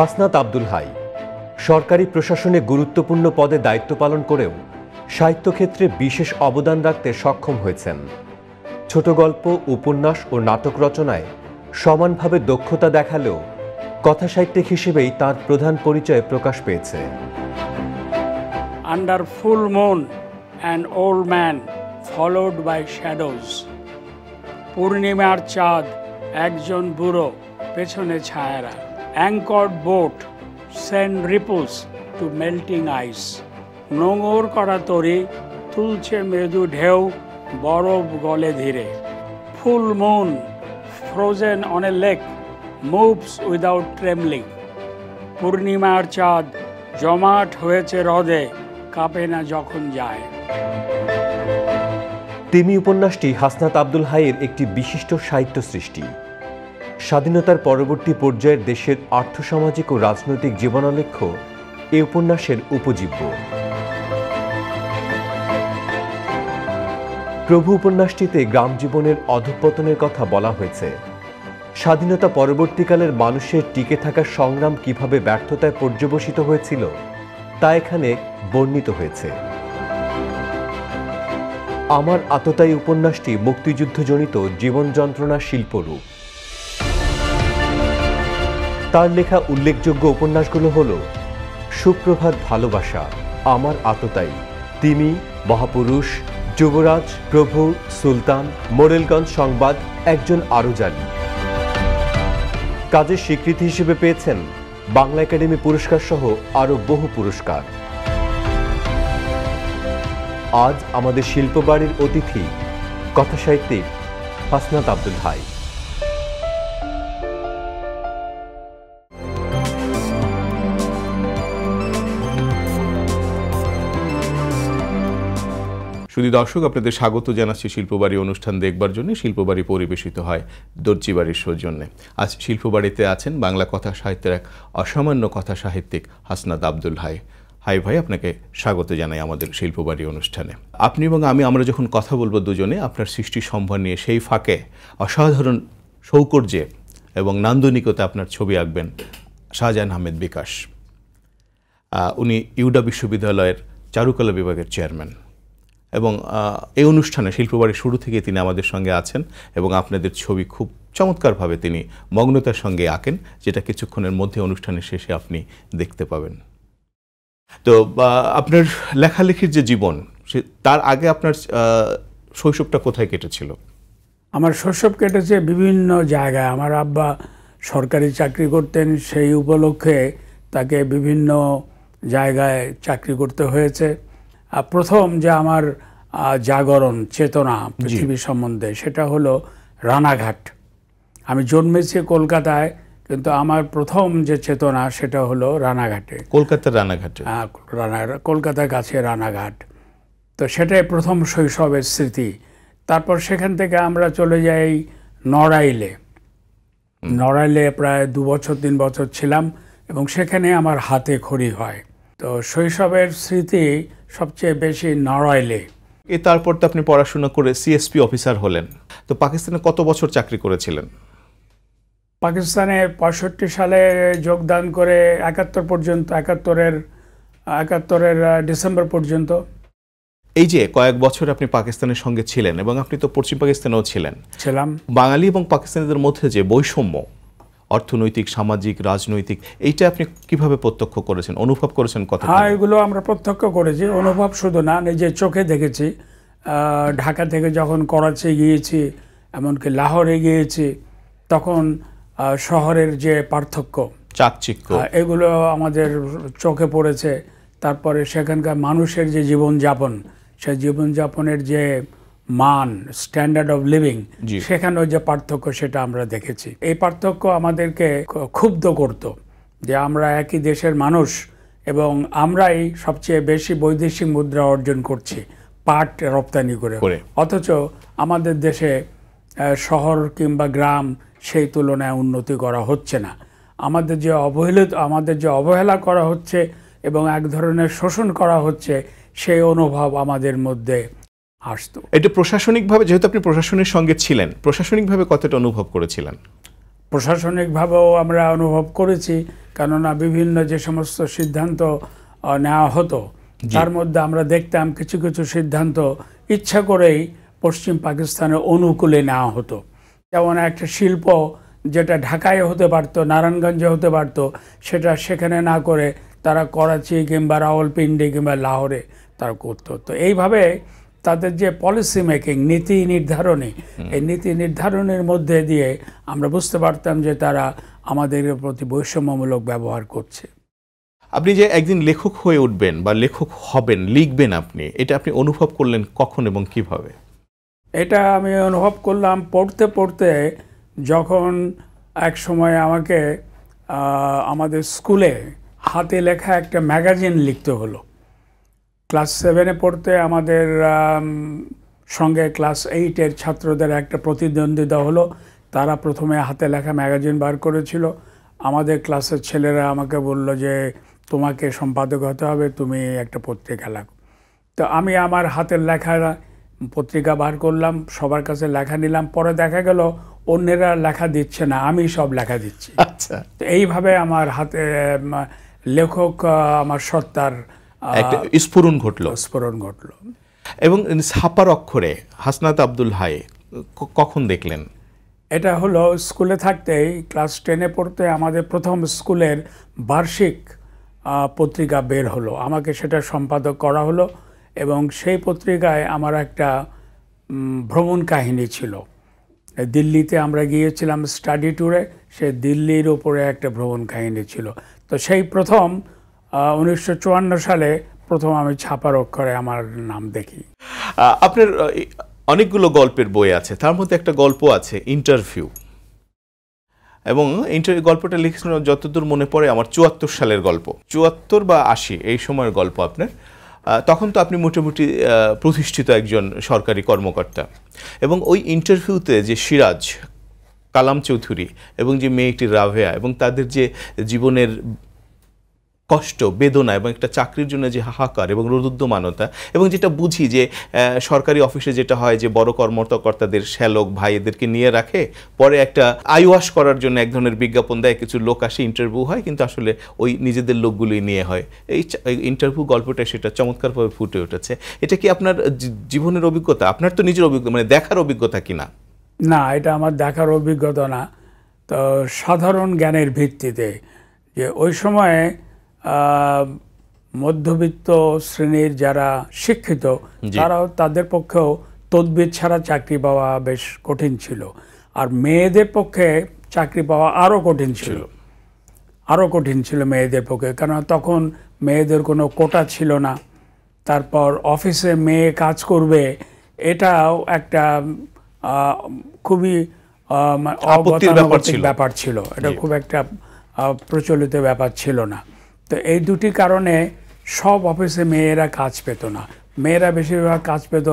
Hasnat Abdul high সরকারি প্রশাসনে গুরুত্বপূর্ণ পদে দায়িত্ব পালন করেও সাহিত্যক্ষেত্রে বিশেষ অবদান রাখতে সক্ষম হয়েছেন ছোট গল্প উপন্যাস ও নাটক রচনায় সমানভাবে দক্ষতা দেখালেও কথাসাহিত্যিক হিসেবেই তার প্রধান পরিচয় প্রকাশ পেয়েছে under full moon and old man followed by shadows পূর্ণিমার চাঁদ একজন বুড়ো পেছনে ছায়ারা anchor boat send ripples to melting ice নোঙর করা তরি তুলছে মৃদু ঢেউ বরফ গলে ধীরে full moon frozen on a lake moves without trembling পূর্ণিমার চাঁদ জমাট হয়েছে হ্রদে কাঁপে না যখন যায় তিমি উপন্যাসটি হাসনাত আব্দুল হাইয়ের একটি বিশিষ্ট সাহিত্য সৃষ্টি স্বাধীনতার পরবর্তী পর্যায়ের দেশের আর্থসামাজিক ও রাজনৈতিক জীবনালেখ্য এ উপন্যাসের উপজীব্য প্রভু উপন্যাসটিতে গ্রাম জীবনের অধঃপতনের কথা বলা হয়েছে স্বাধীনতা পরবর্তীকালের মানুষের টিকে থাকার সংগ্রাম কিভাবে ব্যর্থতায় পর্যবসিত হয়েছিল তা এখানে বর্ণিত হয়েছে আমার আততায়ী উপন্যাসটি মুক্তিযুদ্ধজনিত জীবন যন্ত্রণা শিল্পরূপ তার লেখা উল্লেখযোগ্য উপন্যাসগুলো হল সুপ্রভাত ভালোবাসা আমার আততাই তিমি মহাপুরুষ যুবরাজ প্রভু সুলতান মোরেলগঞ্জ সংবাদ একজন আরও জানি কাজের স্বীকৃতি হিসেবে পেয়েছেন বাংলা একাডেমি পুরস্কার সহ আরও বহু পুরস্কার আজ আমাদের শিল্পবাড়ির অতিথি কথাসাহিত্যিক হাসনাত আব্দুল হাই শুধু দর্শক আপনাদের স্বাগত জানাচ্ছি শিল্পবাড়ি অনুষ্ঠান দেখবার জন্য শিল্পবাড়ি পরিবেশিত হয় দর্জিবাড়ির সৌজন্যে আজ শিল্পবাড়িতে আছেন বাংলা কথা সাহিত্যের এক অসামান্য কথা সাহিত্যিক হাসনাদ আব্দুল হাই হাই ভাই আপনাকে স্বাগত জানাই আমাদের শিল্পবাড়ি অনুষ্ঠানে আপনি এবং আমি আমরা যখন কথা বলবো দুজনে আপনার সৃষ্টি সম্ভার নিয়ে সেই ফাঁকে অসাধারণ সৌকর্যে এবং নান্দনিকতা আপনার ছবি আঁকবেন শাহজাহান আহমেদ বিকাশ উনি ইউডা বিশ্ববিদ্যালয়ের চারুকলা বিভাগের চেয়ারম্যান এবং এই অনুষ্ঠানে শিল্পবাড়ির শুরু থেকে তিনি আমাদের সঙ্গে আছেন এবং আপনাদের ছবি খুব চমৎকারভাবে তিনি মগ্নতার সঙ্গে আঁকেন যেটা কিছুক্ষণের মধ্যে অনুষ্ঠানের শেষে আপনি দেখতে পাবেন তো আপনার লেখালেখির যে জীবন সে তার আগে আপনার শৈশবটা কোথায় কেটেছিল আমার শৈশব কেটেছে বিভিন্ন জায়গায় আমার আব্বা সরকারি চাকরি করতেন সেই উপলক্ষে তাকে বিভিন্ন জায়গায় চাকরি করতে হয়েছে প্রথম যে আমার জাগরণ চেতনা পৃথিবী সম্বন্ধে সেটা হলো রানাঘাট আমি জন্মেছি কলকাতায় কিন্তু আমার প্রথম যে চেতনা সেটা হলো রানাঘাটে কলকাতার রানাঘাটে রানা কলকাতার কাছে রানাঘাট তো সেটাই প্রথম শৈশবের স্মৃতি তারপর সেখান থেকে আমরা চলে যাই নড়াইলে নড়াইলে প্রায় দু বছর তিন বছর ছিলাম এবং সেখানে আমার হাতে খড়ি হয় তো শৈশবের স্মৃতি সবচেয়ে বেশি নড়াইলে এ তারপর তো আপনি পড়াশোনা করে সিএসপি অফিসার হলেন তো পাকিস্তানে কত বছর চাকরি করেছিলেন পাকিস্তানে পঁয়ষট্টি সালে যোগদান করে একাত্তর পর্যন্ত একাত্তরের একাত্তরের ডিসেম্বর পর্যন্ত এই যে কয়েক বছর আপনি পাকিস্তানের সঙ্গে ছিলেন এবং আপনি তো পশ্চিম পাকিস্তানেও ছিলেন ছিলাম বাঙালি এবং পাকিস্তানিদের মধ্যে যে বৈষম্য অর্থনৈতিক সামাজিক রাজনৈতিক এইটা আপনি কিভাবে প্রত্যক্ষ করেছেন অনুভব করেছেন কথা হ্যাঁ এগুলো আমরা প্রত্যক্ষ করেছি অনুভব শুধু না নিজে চোখে দেখেছি ঢাকা থেকে যখন করাচি গিয়েছি এমনকি লাহোরে গিয়েছি তখন শহরের যে পার্থক্য চাকচিক্য এগুলো আমাদের চোখে পড়েছে তারপরে সেখানকার মানুষের যে জীবনযাপন সেই জীবনযাপনের যে মান স্ট্যান্ডার্ড অফ লিভিং সেখানেও যে পার্থক্য সেটা আমরা দেখেছি এই পার্থক্য আমাদেরকে ক্ষুব্ধ করত যে আমরা একই দেশের মানুষ এবং আমরাই সবচেয়ে বেশি বৈদেশিক মুদ্রা অর্জন করছি পাট রপ্তানি করে অথচ আমাদের দেশে শহর কিংবা গ্রাম সেই তুলনায় উন্নতি করা হচ্ছে না আমাদের যে অবহেলিত আমাদের যে অবহেলা করা হচ্ছে এবং এক ধরনের শোষণ করা হচ্ছে সেই অনুভব আমাদের মধ্যে আসতো এটা প্রশাসনিকভাবে যেহেতু আপনি প্রশাসনের সঙ্গে ছিলেন প্রশাসনিকভাবে কতটা অনুভব করেছিলেন প্রশাসনিকভাবেও আমরা অনুভব করেছি কেননা বিভিন্ন যে সমস্ত সিদ্ধান্ত নেওয়া হতো তার মধ্যে আমরা দেখতাম কিছু কিছু সিদ্ধান্ত ইচ্ছা করেই পশ্চিম পাকিস্তানের অনুকূলে নেওয়া হতো যেমন একটা শিল্প যেটা ঢাকায় হতে পারত নারায়ণগঞ্জে হতে পারত সেটা সেখানে না করে তারা করাচি কিংবা রাওয়ালপিন্ডি কিংবা লাহোরে তারা করতো তো এইভাবে তাদের যে পলিসি মেকিং নীতি নির্ধারণী এই নীতি নির্ধারণের মধ্যে দিয়ে আমরা বুঝতে পারতাম যে তারা আমাদের প্রতি বৈষম্যমূলক ব্যবহার করছে আপনি যে একদিন লেখক হয়ে উঠবেন বা লেখক হবেন লিখবেন আপনি এটা আপনি অনুভব করলেন কখন এবং কিভাবে এটা আমি অনুভব করলাম পড়তে পড়তে যখন এক সময় আমাকে আমাদের স্কুলে হাতে লেখা একটা ম্যাগাজিন লিখতে হলো ক্লাস সেভেনে পড়তে আমাদের সঙ্গে ক্লাস এইটের ছাত্রদের একটা প্রতিদ্বন্দ্বিতা হলো তারা প্রথমে হাতে লেখা ম্যাগাজিন বার করেছিল আমাদের ক্লাসের ছেলেরা আমাকে বলল যে তোমাকে সম্পাদক হতে হবে তুমি একটা পত্রিকা লেখো তো আমি আমার হাতের লেখা পত্রিকা বার করলাম সবার কাছে লেখা নিলাম পরে দেখা গেল অন্যেরা লেখা দিচ্ছে না আমি সব লেখা দিচ্ছি আচ্ছা তো এইভাবে আমার হাতে লেখক আমার সত্তার একটা স্ফুরণ ঘটল স্ফুরণ ঘটল এবং ছাপার অক্ষরে হাসনাত আব্দুল হাই কখন দেখলেন এটা হলো স্কুলে থাকতেই ক্লাস টেনে পড়তে আমাদের প্রথম স্কুলের বার্ষিক পত্রিকা বের হলো আমাকে সেটা সম্পাদক করা হলো এবং সেই পত্রিকায় আমার একটা ভ্রমণ কাহিনী ছিল দিল্লিতে আমরা গিয়েছিলাম স্টাডি ট্যুরে সে দিল্লির ওপরে একটা ভ্রমণ কাহিনী ছিল তো সেই প্রথম উনিশশো সালে প্রথম আমি ছাপার অক্ষরে আমার নাম দেখি আপনার অনেকগুলো গল্পের বই আছে তার মধ্যে একটা গল্প আছে ইন্টারভিউ এবং ইন্টারভিউ গল্পটা লিখেছিল যতদূর মনে পড়ে আমার চুয়াত্তর সালের গল্প চুয়াত্তর বা আশি এই সময়ের গল্প আপনার তখন তো আপনি মোটামুটি প্রতিষ্ঠিত একজন সরকারি কর্মকর্তা এবং ওই ইন্টারভিউতে যে সিরাজ কালাম চৌধুরী এবং যে মেয়েটি রাভেয়া এবং তাদের যে জীবনের কষ্ট বেদনা এবং একটা চাকরির জন্য যে হাহাকার এবং রোদুদ্যমানতা এবং যেটা বুঝি যে সরকারি অফিসে যেটা হয় যে বড় কর্মকর্তাদের শ্যালক ভাই এদেরকে নিয়ে রাখে পরে একটা আইওয়াশ করার জন্য এক ধরনের বিজ্ঞাপন দেয় কিছু লোক আসে ইন্টারভিউ হয় কিন্তু আসলে ওই নিজেদের লোকগুলোই নিয়ে হয় এই ইন্টারভিউ গল্পটা সেটা চমৎকারভাবে ফুটে উঠেছে এটা কি আপনার জীবনের অভিজ্ঞতা আপনার তো নিজের অভিজ্ঞতা মানে দেখার অভিজ্ঞতা কি না এটা আমার দেখার অভিজ্ঞতা না তো সাধারণ জ্ঞানের ভিত্তিতে যে ওই সময়ে মধ্যবিত্ত শ্রেণীর যারা শিক্ষিত তারাও তাদের পক্ষেও তদবির ছাড়া চাকরি পাওয়া বেশ কঠিন ছিল আর মেয়েদের পক্ষে চাকরি পাওয়া আরও কঠিন ছিল আরও কঠিন ছিল মেয়েদের পক্ষে কারণ তখন মেয়েদের কোনো কোটা ছিল না তারপর অফিসে মেয়ে কাজ করবে এটাও একটা খুবই মানে ব্যাপার ছিল এটা খুব একটা প্রচলিত ব্যাপার ছিল না তো এই দুটি কারণে সব অফিসে মেয়েরা কাজ পেত না মেয়েরা বেশিরভাগ কাজ পেত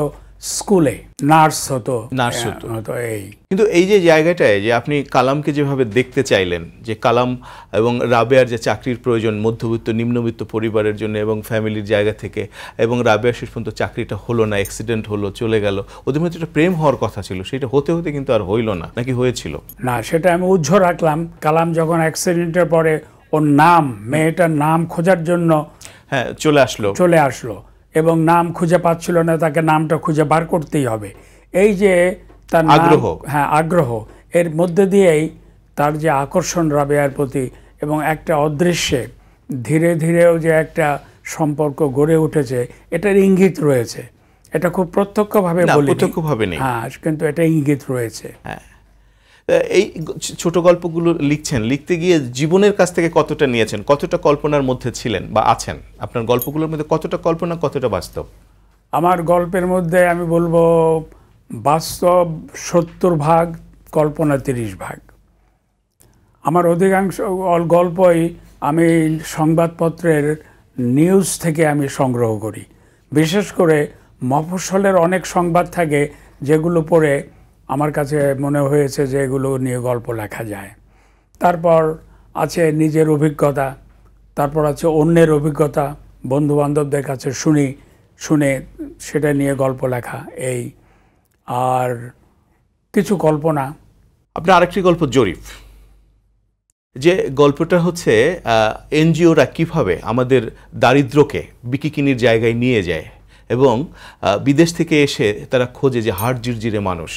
স্কুলে নার্স হতো নার্স হ্যাঁ, হতো এই কিন্তু এই যে জায়গাটায় যে আপনি কালামকে যেভাবে দেখতে চাইলেন যে কালাম এবং রাবেয়ার যে চাকরির প্রয়োজন মধ্যবিত্ত নিম্নবিত্ত পরিবারের জন্য এবং ফ্যামিলির জায়গা থেকে এবং রাবেয়ার শেষ পর্যন্ত চাকরিটা হলো না অ্যাক্সিডেন্ট হলো চলে গেল ওদের মধ্যে একটা প্রেম হওয়ার কথা ছিল সেটা হতে হতে কিন্তু আর হইল না নাকি হয়েছিল না সেটা আমি উজ্জ্ব রাখলাম কালাম যখন অ্যাক্সিডেন্টের পরে ওর নাম মেয়েটার নাম খোঁজার জন্য হ্যাঁ চলে আসলো চলে আসলো এবং নাম খুঁজে পাচ্ছিল না তাকে নামটা খুঁজে বার করতেই হবে এই যে তার আগ্রহ হ্যাঁ আগ্রহ এর মধ্যে দিয়েই তার যে আকর্ষণ রাবেয়ার প্রতি এবং একটা অদৃশ্যে ধীরে ধীরেও যে একটা সম্পর্ক গড়ে উঠেছে এটার ইঙ্গিত রয়েছে এটা খুব প্রত্যক্ষভাবে বলি প্রত্যক্ষভাবে হ্যাঁ কিন্তু এটা ইঙ্গিত রয়েছে হ্যাঁ এই ছোট গল্পগুলো লিখছেন লিখতে গিয়ে জীবনের কাছ থেকে কতটা নিয়েছেন কতটা কল্পনার মধ্যে ছিলেন বা আছেন আপনার গল্পগুলোর মধ্যে কতটা কল্পনা কতটা বাস্তব আমার গল্পের মধ্যে আমি বলবো বাস্তব সত্তর ভাগ কল্পনা তিরিশ ভাগ আমার অধিকাংশ গল্পই আমি সংবাদপত্রের নিউজ থেকে আমি সংগ্রহ করি বিশেষ করে মফস্বলের অনেক সংবাদ থাকে যেগুলো পড়ে আমার কাছে মনে হয়েছে যে এগুলো নিয়ে গল্প লেখা যায় তারপর আছে নিজের অভিজ্ঞতা তারপর আছে অন্যের অভিজ্ঞতা বন্ধুবান্ধবদের কাছে শুনি শুনে সেটা নিয়ে গল্প লেখা এই আর কিছু কল্পনা আপনার আরেকটি গল্প জরিফ যে গল্পটা হচ্ছে এনজিওরা কিভাবে আমাদের দারিদ্রকে বিকিকিনির জায়গায় নিয়ে যায় এবং বিদেশ থেকে এসে তারা খোঁজে যে হাড় জিরজিরে মানুষ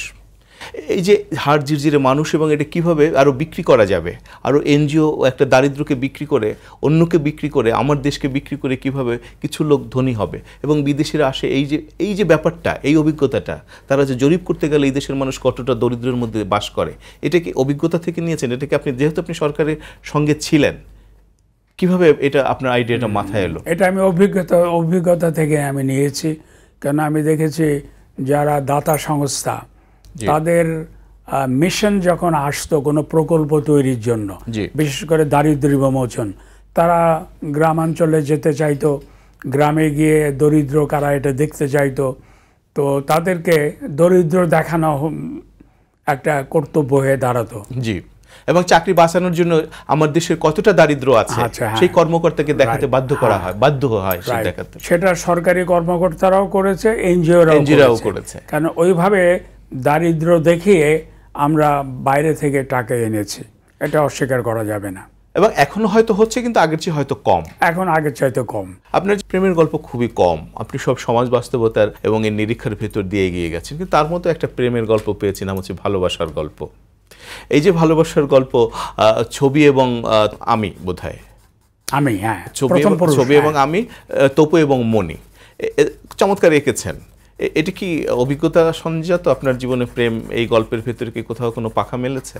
এই যে হাড় জিরজিরে মানুষ এবং এটা কিভাবে আরও বিক্রি করা যাবে আরও এনজিও একটা দারিদ্রকে বিক্রি করে অন্যকে বিক্রি করে আমার দেশকে বিক্রি করে কিভাবে কিছু লোক ধনী হবে এবং বিদেশিরা আসে এই যে এই যে ব্যাপারটা এই অভিজ্ঞতাটা তারা যে জরিপ করতে গেলে এই দেশের মানুষ কতটা দরিদ্রের মধ্যে বাস করে এটাকে অভিজ্ঞতা থেকে নিয়েছেন এটাকে আপনি যেহেতু আপনি সরকারের সঙ্গে ছিলেন কিভাবে এটা আপনার আইডিয়াটা মাথায় এলো এটা আমি অভিজ্ঞতা অভিজ্ঞতা থেকে আমি নিয়েছি কেন আমি দেখেছি যারা দাতা সংস্থা তাদের মিশন যখন আসতো কোনো প্রকল্প তৈরির জন্য বিশেষ করে দারিদ্র বিমোচন তারা গ্রামাঞ্চলে যেতে চাইতো গ্রামে গিয়ে দরিদ্র কারা এটা দেখতে চাইতো তো তাদেরকে দরিদ্র দেখানো একটা কর্তব্য হয়ে দাঁড়াতো জি এবং চাকরি বাঁচানোর জন্য আমার দেশের কতটা দারিদ্র আছে আচ্ছা, হ্যাঁ। সেই কর্মকর্তাকে দেখাতে বাধ্য করা হ্যাঁ। হয় বাধ্য হয় সেটা সরকারি কর্মকর্তারাও করেছে এনজিওরাও করেছে কারণ ওইভাবে দারিদ্র দেখিয়ে আমরা বাইরে থেকে টাকা এনেছি এটা অস্বীকার করা যাবে না এবং এখন হয়তো হচ্ছে কিন্তু আগের চেয়ে হয়তো কম এখন আগের চেয়ে হয়তো কম আপনার প্রেমের গল্প খুবই কম আপনি সব সমাজ বাস্তবতার এবং এর নিরীক্ষার ভেতর দিয়ে এগিয়ে গেছেন কিন্তু তার মতো একটা প্রেমের গল্প পেয়েছি নাম হচ্ছে ভালোবাসার গল্প এই যে ভালোবাসার গল্প ছবি এবং আমি বোধ আমি হ্যাঁ ছবি ছবি হ্যাঁ। এবং আমি তপু এবং মনি চমৎকার এঁকেছেন এটি কি অভিজ্ঞতা সঞ্জাত আপনার জীবনে প্রেম এই গল্পের ভেতরে কি কোথাও কোনো পাখা মেলেছে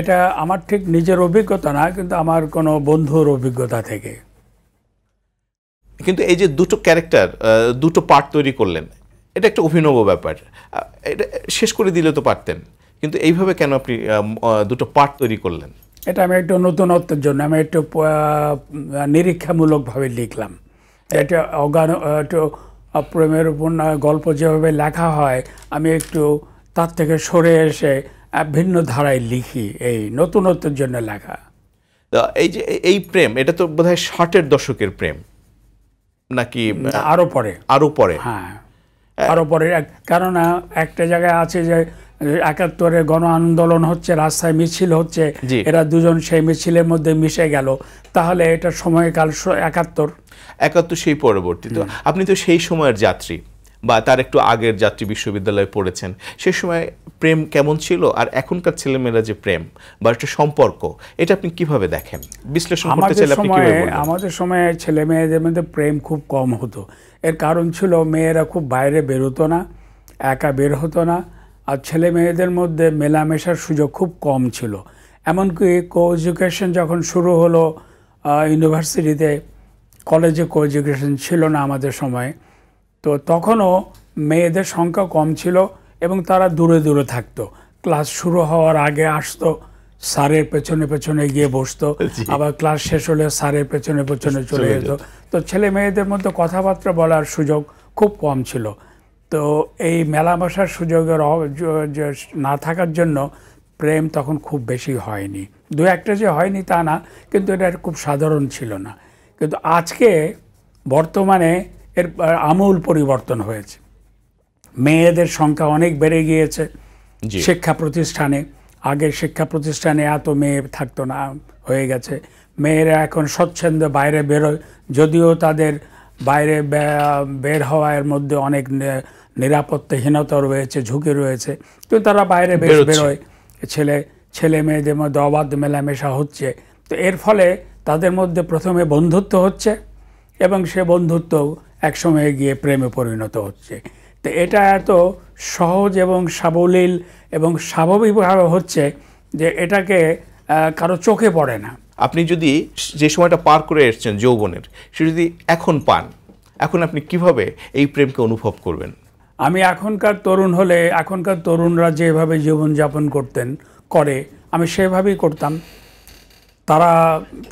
এটা আমার ঠিক নিজের অভিজ্ঞতা না কিন্তু আমার কোনো বন্ধুর অভিজ্ঞতা থেকে কিন্তু এই যে দুটো ক্যারেক্টার দুটো পার্ট তৈরি করলেন এটা একটা অভিনব ব্যাপার এটা শেষ করে দিলে তো পারতেন কিন্তু এইভাবে কেন আপনি দুটো পার্ট তৈরি করলেন এটা আমি একটু নতুনত্বের জন্য আমি একটু নিরীক্ষামূলকভাবে লিখলাম এটা অজ্ঞান একটু প্রেমের উপন্যাস গল্প যেভাবে লেখা হয় আমি একটু তার থেকে সরে এসে ভিন্ন ধারায় লিখি এই নতুনত্বের জন্য লেখা এই যে এই প্রেম এটা তো বোধ হয় ষাটের দশকের প্রেম নাকি আরও পরে আরও পরে হ্যাঁ আরও পরে কেননা একটা জায়গায় আছে যে একাত্তরে গণ আন্দোলন হচ্ছে রাস্তায় মিছিল হচ্ছে এরা দুজন সেই মিছিলের মধ্যে মিশে গেল তাহলে এটা সময়কাল একাত্তর একাত্তর সেই পরবর্তী তো আপনি তো সেই সময়ের যাত্রী বা তার একটু আগের যাত্রী বিশ্ববিদ্যালয়ে পড়েছেন সে সময় প্রেম কেমন ছিল আর এখনকার ছেলেমেয়েরা যে প্রেম বা একটা সম্পর্ক এটা আপনি কিভাবে দেখেন বিশ্লেষণ করতে চাইলে আপনি আমাদের সময়ে ছেলে মেয়েদের মধ্যে প্রেম খুব কম হতো এর কারণ ছিল মেয়েরা খুব বাইরে বেরোতো না একা বের হতো না আর ছেলে মেয়েদের মধ্যে মেলামেশার সুযোগ খুব কম ছিল এমনকি কো এডুকেশন যখন শুরু হলো ইউনিভার্সিটিতে কলেজে কো এডুকেশন ছিল না আমাদের সময়ে তো তখনও মেয়েদের সংখ্যা কম ছিল এবং তারা দূরে দূরে থাকতো ক্লাস শুরু হওয়ার আগে আসতো স্যারের পেছনে পেছনে গিয়ে বসতো আবার ক্লাস শেষ হলে স্যারের পেছনে পেছনে চলে যেত তো ছেলে মেয়েদের মধ্যে কথাবার্তা বলার সুযোগ খুব কম ছিল তো এই মেলা বসার সুযোগের না থাকার জন্য প্রেম তখন খুব বেশি হয়নি দু একটা যে হয়নি তা না কিন্তু এটা খুব সাধারণ ছিল না কিন্তু আজকে বর্তমানে এর আমূল পরিবর্তন হয়েছে মেয়েদের সংখ্যা অনেক বেড়ে গিয়েছে শিক্ষা প্রতিষ্ঠানে আগে শিক্ষা প্রতিষ্ঠানে এত মেয়ে থাকতো না হয়ে গেছে মেয়েরা এখন স্বচ্ছন্দে বাইরে বেরোয় যদিও তাদের বাইরে বের হওয়ার মধ্যে অনেক নিরাপত্তাহীনতা রয়েছে ঝুঁকি রয়েছে তো তারা বাইরে বেরোয় ছেলে ছেলে মেয়েদের মধ্যে অবাধ মেলামেশা হচ্ছে তো এর ফলে তাদের মধ্যে প্রথমে বন্ধুত্ব হচ্ছে এবং সে বন্ধুত্ব একসময়ে গিয়ে প্রেমে পরিণত হচ্ছে তো এটা এত সহজ এবং সাবলীল এবং স্বাভাবিকভাবে হচ্ছে যে এটাকে কারো চোখে পড়ে না আপনি যদি যে সময়টা পার করে এসছেন যৌবনের সে যদি এখন পান এখন আপনি কিভাবে এই প্রেমকে অনুভব করবেন আমি এখনকার তরুণ হলে এখনকার তরুণরা যেভাবে জীবনযাপন করতেন করে আমি সেভাবেই করতাম তারা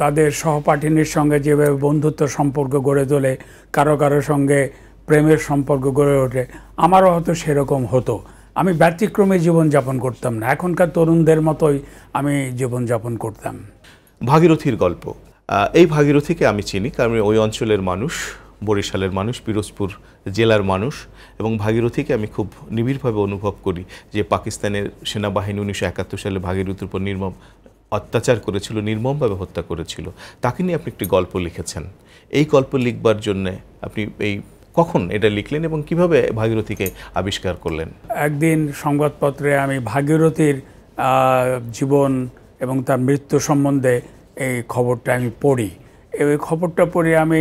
তাদের সহপাঠিনীর সঙ্গে যেভাবে বন্ধুত্ব সম্পর্ক গড়ে তোলে কারো কারো সঙ্গে প্রেমের সম্পর্ক গড়ে ওঠে আমারও হয়তো সেরকম হতো আমি ব্যতিক্রমে জীবনযাপন করতাম না এখনকার তরুণদের মতোই আমি জীবনযাপন করতাম ভাগীরথীর গল্প এই ভাগীরথীকে আমি চিনি কারণ ওই অঞ্চলের মানুষ বরিশালের মানুষ পিরোজপুর জেলার মানুষ এবং ভাগীরথীকে আমি খুব নিবিড়ভাবে অনুভব করি যে পাকিস্তানের সেনাবাহিনী উনিশশো একাত্তর সালে ভাগীরথীর উপর নির্মম অত্যাচার করেছিল নির্মমভাবে হত্যা করেছিল তাকে নিয়ে আপনি একটি গল্প লিখেছেন এই গল্প লিখবার জন্যে আপনি এই কখন এটা লিখলেন এবং কিভাবে ভাগীরথীকে আবিষ্কার করলেন একদিন সংবাদপত্রে আমি ভাগীরথীর জীবন এবং তার মৃত্যু সম্বন্ধে এই খবরটা আমি পড়ি এই খবরটা পড়ে আমি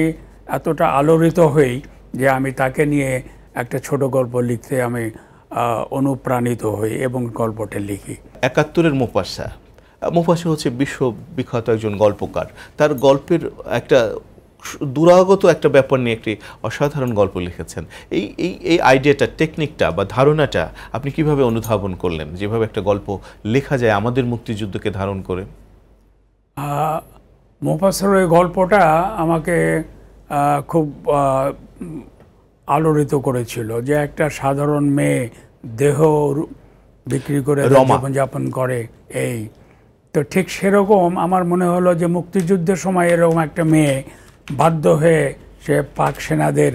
এতটা আলোড়িত হই যে আমি তাকে নিয়ে একটা ছোট গল্প লিখতে আমি অনুপ্রাণিত হই এবং গল্পটা লিখি একাত্তরের মোপাসা মোফাসে হচ্ছে বিশ্ববিখ্যাত একজন গল্পকার তার গল্পের একটা দুরাগত একটা ব্যাপার নিয়ে একটি অসাধারণ গল্প লিখেছেন এই এই এই আইডিয়াটা টেকনিকটা বা ধারণাটা আপনি কিভাবে অনুধাবন করলেন যেভাবে একটা গল্প লেখা যায় আমাদের মুক্তিযুদ্ধকে ধারণ করে মোফাসের ওই গল্পটা আমাকে খুব আলোড়িত করেছিল যে একটা সাধারণ মেয়ে দেহ বিক্রি করে জীবনযাপন করে এই তো ঠিক সেরকম আমার মনে হলো যে মুক্তিযুদ্ধের সময় এরকম একটা মেয়ে বাধ্য হয়ে সে পাক সেনাদের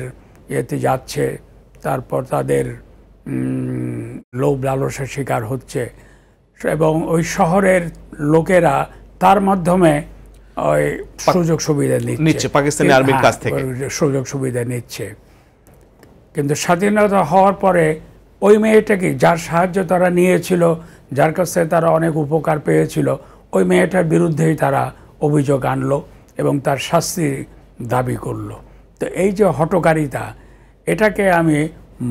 ইয়েতে যাচ্ছে তারপর তাদের লোভ লালসের শিকার হচ্ছে এবং ওই শহরের লোকেরা তার মাধ্যমে ওই সুযোগ সুবিধা নিচ্ছে পাকিস্তানি হ্যাঁ, আর্মির কাছ থেকে সুযোগ সুবিধা নিচ্ছে কিন্তু স্বাধীনতা হওয়ার পরে ওই মেয়েটাকে যার সাহায্য তারা নিয়েছিল যার কাছে তারা অনেক উপকার পেয়েছিল ওই মেয়েটার বিরুদ্ধেই তারা অভিযোগ আনলো এবং তার শাস্তি দাবি করল তো এই যে হটকারিতা এটাকে আমি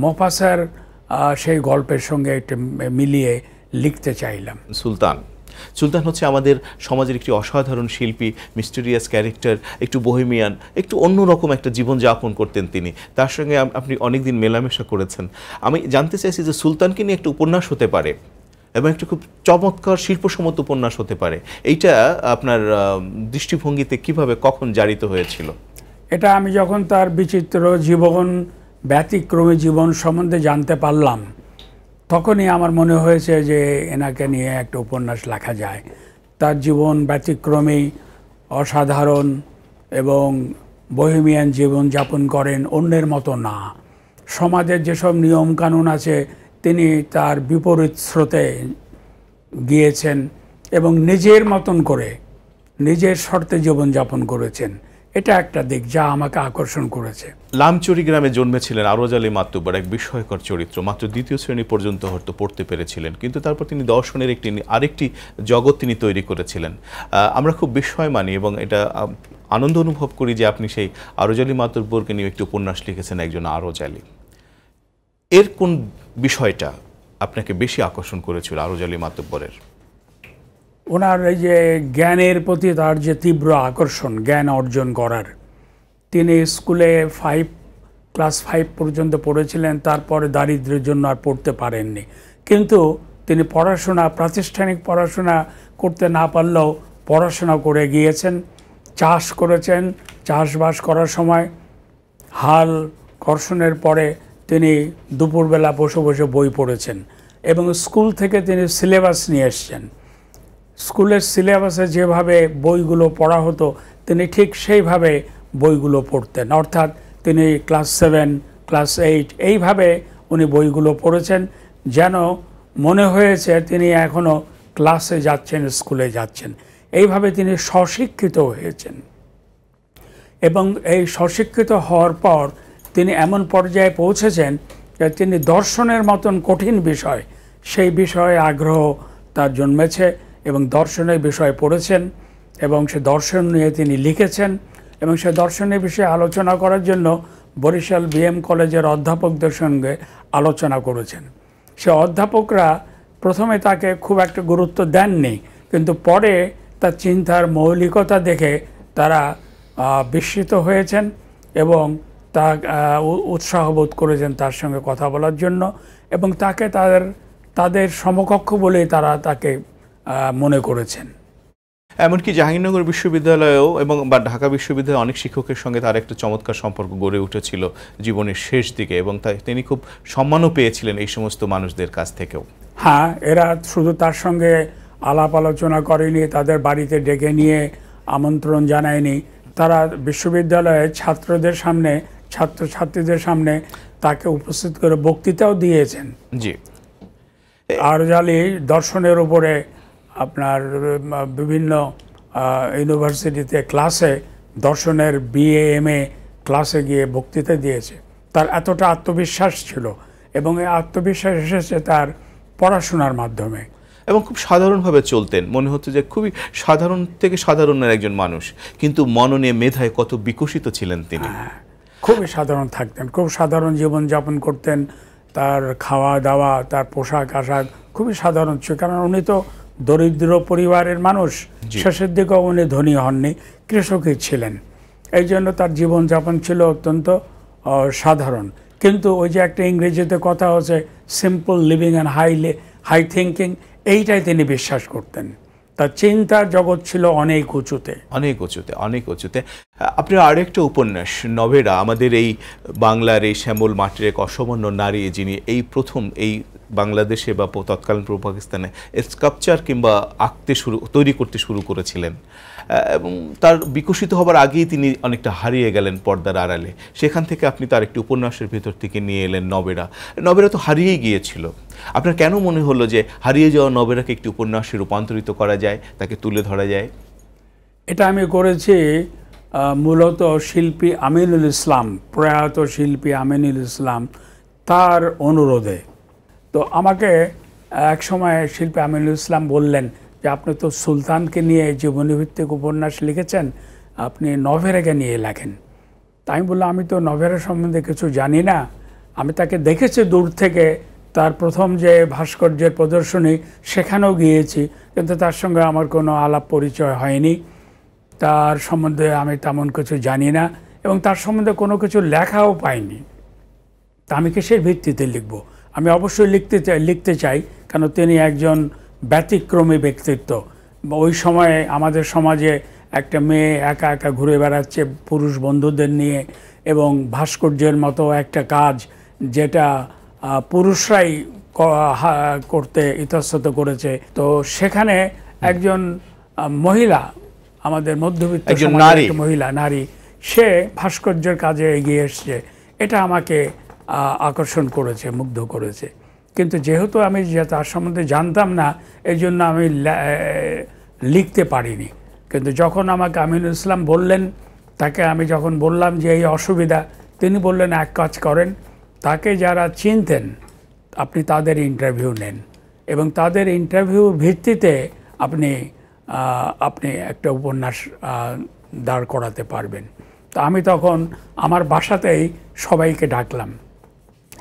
মোফাসার সেই গল্পের সঙ্গে একটা মিলিয়ে লিখতে চাইলাম সুলতান সুলতান হচ্ছে আমাদের সমাজের একটি অসাধারণ শিল্পী মিস্টেরিয়াস ক্যারেক্টার একটু বহিমিয়ান একটু অন্যরকম একটা জীবন যাপন করতেন তিনি তার সঙ্গে আপনি অনেকদিন মেলামেশা করেছেন আমি জানতে চাইছি যে সুলতানকে নিয়ে একটা উপন্যাস হতে পারে এবং একটা খুব চমৎকার শিল্পসম্মত উপন্যাস হতে পারে এইটা আপনার দৃষ্টিভঙ্গিতে কিভাবে কখন জারিত হয়েছিল এটা আমি যখন তার বিচিত্র জীবন ব্যতিক্রমী জীবন সম্বন্ধে জানতে পারলাম তখনই আমার মনে হয়েছে যে এনাকে নিয়ে একটা উপন্যাস লেখা যায় তার জীবন ব্যতিক্রমী অসাধারণ এবং বহিমিয়ান জীবন যাপন করেন অন্যের মতো না সমাজের যেসব নিয়মকানুন আছে তিনি তার বিপরীত স্রোতে গিয়েছেন এবং নিজের মতন করে নিজের শর্তে জীবনযাপন করেছেন এটা একটা দিক যা আমাকে আকর্ষণ করেছে লামচুরি গ্রামে জন্মেছিলেন আরোজ আলী মাতুব্বার এক বিস্ময়কর চরিত্র মাত্র দ্বিতীয় শ্রেণী পর্যন্ত হয়তো পড়তে পেরেছিলেন কিন্তু তারপর তিনি দর্শনের একটি আরেকটি জগৎ তিনি তৈরি করেছিলেন আমরা খুব বিস্ময় মানি এবং এটা আনন্দ অনুভব করি যে আপনি সেই আরোজ আলী মাতুব্বরকে নিয়ে একটি উপন্যাস লিখেছেন একজন আরোজ আলী এর কোন বিষয়টা আপনাকে বেশি আকর্ষণ করেছিল আরোজালি মাতব্বরের ওনার এই যে জ্ঞানের প্রতি তার যে তীব্র আকর্ষণ জ্ঞান অর্জন করার তিনি স্কুলে ফাইভ ক্লাস ফাইভ পর্যন্ত পড়েছিলেন তারপরে দারিদ্রের জন্য আর পড়তে পারেননি কিন্তু তিনি পড়াশোনা প্রাতিষ্ঠানিক পড়াশোনা করতে না পারলেও পড়াশোনা করে গিয়েছেন চাষ করেছেন চাষবাস করার সময় হাল কর্ষণের পরে তিনি দুপুরবেলা বসে বসে বই পড়েছেন এবং স্কুল থেকে তিনি সিলেবাস নিয়ে এসছেন স্কুলের সিলেবাসে যেভাবে বইগুলো পড়া হতো তিনি ঠিক সেইভাবে বইগুলো পড়তেন অর্থাৎ তিনি ক্লাস সেভেন ক্লাস এইট এইভাবে উনি বইগুলো পড়েছেন যেন মনে হয়েছে তিনি এখনও ক্লাসে যাচ্ছেন স্কুলে যাচ্ছেন এইভাবে তিনি স্বশিক্ষিত হয়েছেন এবং এই স্বশিক্ষিত হওয়ার পর তিনি এমন পর্যায়ে পৌঁছেছেন যে তিনি দর্শনের মতন কঠিন বিষয় সেই বিষয়ে আগ্রহ তার জন্মেছে এবং দর্শনের বিষয়ে পড়েছেন এবং সে দর্শন নিয়ে তিনি লিখেছেন এবং সে দর্শনের বিষয়ে আলোচনা করার জন্য বরিশাল বিএম কলেজের অধ্যাপকদের সঙ্গে আলোচনা করেছেন সে অধ্যাপকরা প্রথমে তাকে খুব একটা গুরুত্ব দেননি কিন্তু পরে তার চিন্তার মৌলিকতা দেখে তারা বিস্মিত হয়েছেন এবং তা উৎসাহবোধ করেছেন তার সঙ্গে কথা বলার জন্য এবং তাকে তাদের তাদের সমকক্ষ বলে তারা তাকে মনে করেছেন এমনকি জাহাঙ্গীরনগর বিশ্ববিদ্যালয়েও এবং বা ঢাকা বিশ্ববিদ্যালয়ে অনেক শিক্ষকের সঙ্গে তার একটা চমৎকার সম্পর্ক গড়ে উঠেছিল জীবনের শেষ দিকে এবং তাই তিনি খুব সম্মানও পেয়েছিলেন এই সমস্ত মানুষদের কাছ থেকেও হ্যাঁ এরা শুধু তার সঙ্গে আলাপ আলোচনা করেনি তাদের বাড়িতে ডেকে নিয়ে আমন্ত্রণ জানায়নি তারা বিশ্ববিদ্যালয়ে ছাত্রদের সামনে ছাত্রছাত্রীদের সামনে তাকে উপস্থিত করে বক্তৃতাও দিয়েছেন জি আরজালি দর্শনের উপরে আপনার বিভিন্ন ইউনিভার্সিটিতে ক্লাসে দর্শনের বিএ এম এ ক্লাসে গিয়ে বক্তৃতা দিয়েছে তার এতটা আত্মবিশ্বাস ছিল এবং এই আত্মবিশ্বাস এসেছে তার পড়াশোনার মাধ্যমে এবং খুব সাধারণভাবে চলতেন মনে হচ্ছে যে খুবই সাধারণ থেকে সাধারণের একজন মানুষ কিন্তু মননে মেধায় কত বিকশিত ছিলেন তিনি হ্যাঁ। খুবই সাধারণ থাকতেন খুব সাধারণ জীবনযাপন করতেন তার খাওয়া দাওয়া তার পোশাক আশাক খুবই সাধারণ ছিল কারণ উনি তো দরিদ্র পরিবারের মানুষ শেষের দিকে উনি ধনী হননি কৃষকই ছিলেন এই জন্য তার জীবনযাপন ছিল অত্যন্ত সাধারণ কিন্তু ওই যে একটা ইংরেজিতে কথা হচ্ছে simple living and high high thinking এইটাই তিনি বিশ্বাস করতেন তার চিন্তার জগৎ ছিল অনেক উঁচুতে অনেক উঁচুতে অনেক উঁচুতে আপনার আরেকটা উপন্যাস নভেরা আমাদের এই বাংলার এই শ্যামল মাটির এক অসামান্য নারী যিনি এই প্রথম এই বাংলাদেশে বা তৎকালীন পূর্ব পাকিস্তানে স্কাপচার কিংবা আঁকতে শুরু তৈরি করতে শুরু করেছিলেন এবং তার বিকশিত হবার আগেই তিনি অনেকটা হারিয়ে গেলেন পর্দার আড়ালে সেখান থেকে আপনি তার একটি উপন্যাসের ভিতর থেকে নিয়ে এলেন নবেরা নবেরা তো হারিয়েই গিয়েছিল আপনার কেন মনে হলো যে হারিয়ে যাওয়া নবেরাকে একটি উপন্যাসে রূপান্তরিত করা যায় তাকে তুলে ধরা যায় এটা আমি করেছি মূলত শিল্পী আমিনুল ইসলাম প্রয়াত শিল্পী আমিনুল ইসলাম তার অনুরোধে তো আমাকে এক সময় শিল্পী আমিনুল ইসলাম বললেন যে আপনি তো সুলতানকে নিয়ে জীবনীভিত্তিক উপন্যাস লিখেছেন আপনি নভেরাকে নিয়ে লেখেন তাই আমি বললাম আমি তো নভেরা সম্বন্ধে কিছু জানি না আমি তাকে দেখেছি দূর থেকে তার প্রথম যে ভাস্কর্যের প্রদর্শনী সেখানেও গিয়েছি কিন্তু তার সঙ্গে আমার কোনো আলাপ পরিচয় হয়নি তার সম্বন্ধে আমি তেমন কিছু জানি না এবং তার সম্বন্ধে কোনো কিছু লেখাও পাইনি তা আমি কিসের ভিত্তিতে লিখব আমি অবশ্যই লিখতে চাই লিখতে চাই কেন তিনি একজন ব্যতিক্রমী ব্যক্তিত্ব ওই সময়ে আমাদের সমাজে একটা মেয়ে একা একা ঘুরে বেড়াচ্ছে পুরুষ বন্ধুদের নিয়ে এবং ভাস্কর্যের মতো একটা কাজ যেটা পুরুষরাই করতে ইতস্তত করেছে তো সেখানে একজন মহিলা আমাদের মধ্যবিত্ত মহিলা নারী সে ভাস্কর্যের কাজে এগিয়ে এসছে এটা আমাকে আকর্ষণ করেছে মুগ্ধ করেছে কিন্তু যেহেতু আমি তার সম্বন্ধে জানতাম না এই জন্য আমি লিখতে পারিনি কিন্তু যখন আমাকে আমিনুল ইসলাম বললেন তাকে আমি যখন বললাম যে এই অসুবিধা তিনি বললেন এক কাজ করেন তাকে যারা চিনতেন আপনি তাদের ইন্টারভিউ নেন এবং তাদের ইন্টারভিউ ভিত্তিতে আপনি আপনি একটা উপন্যাস দাঁড় করাতে পারবেন তো আমি তখন আমার বাসাতেই সবাইকে ডাকলাম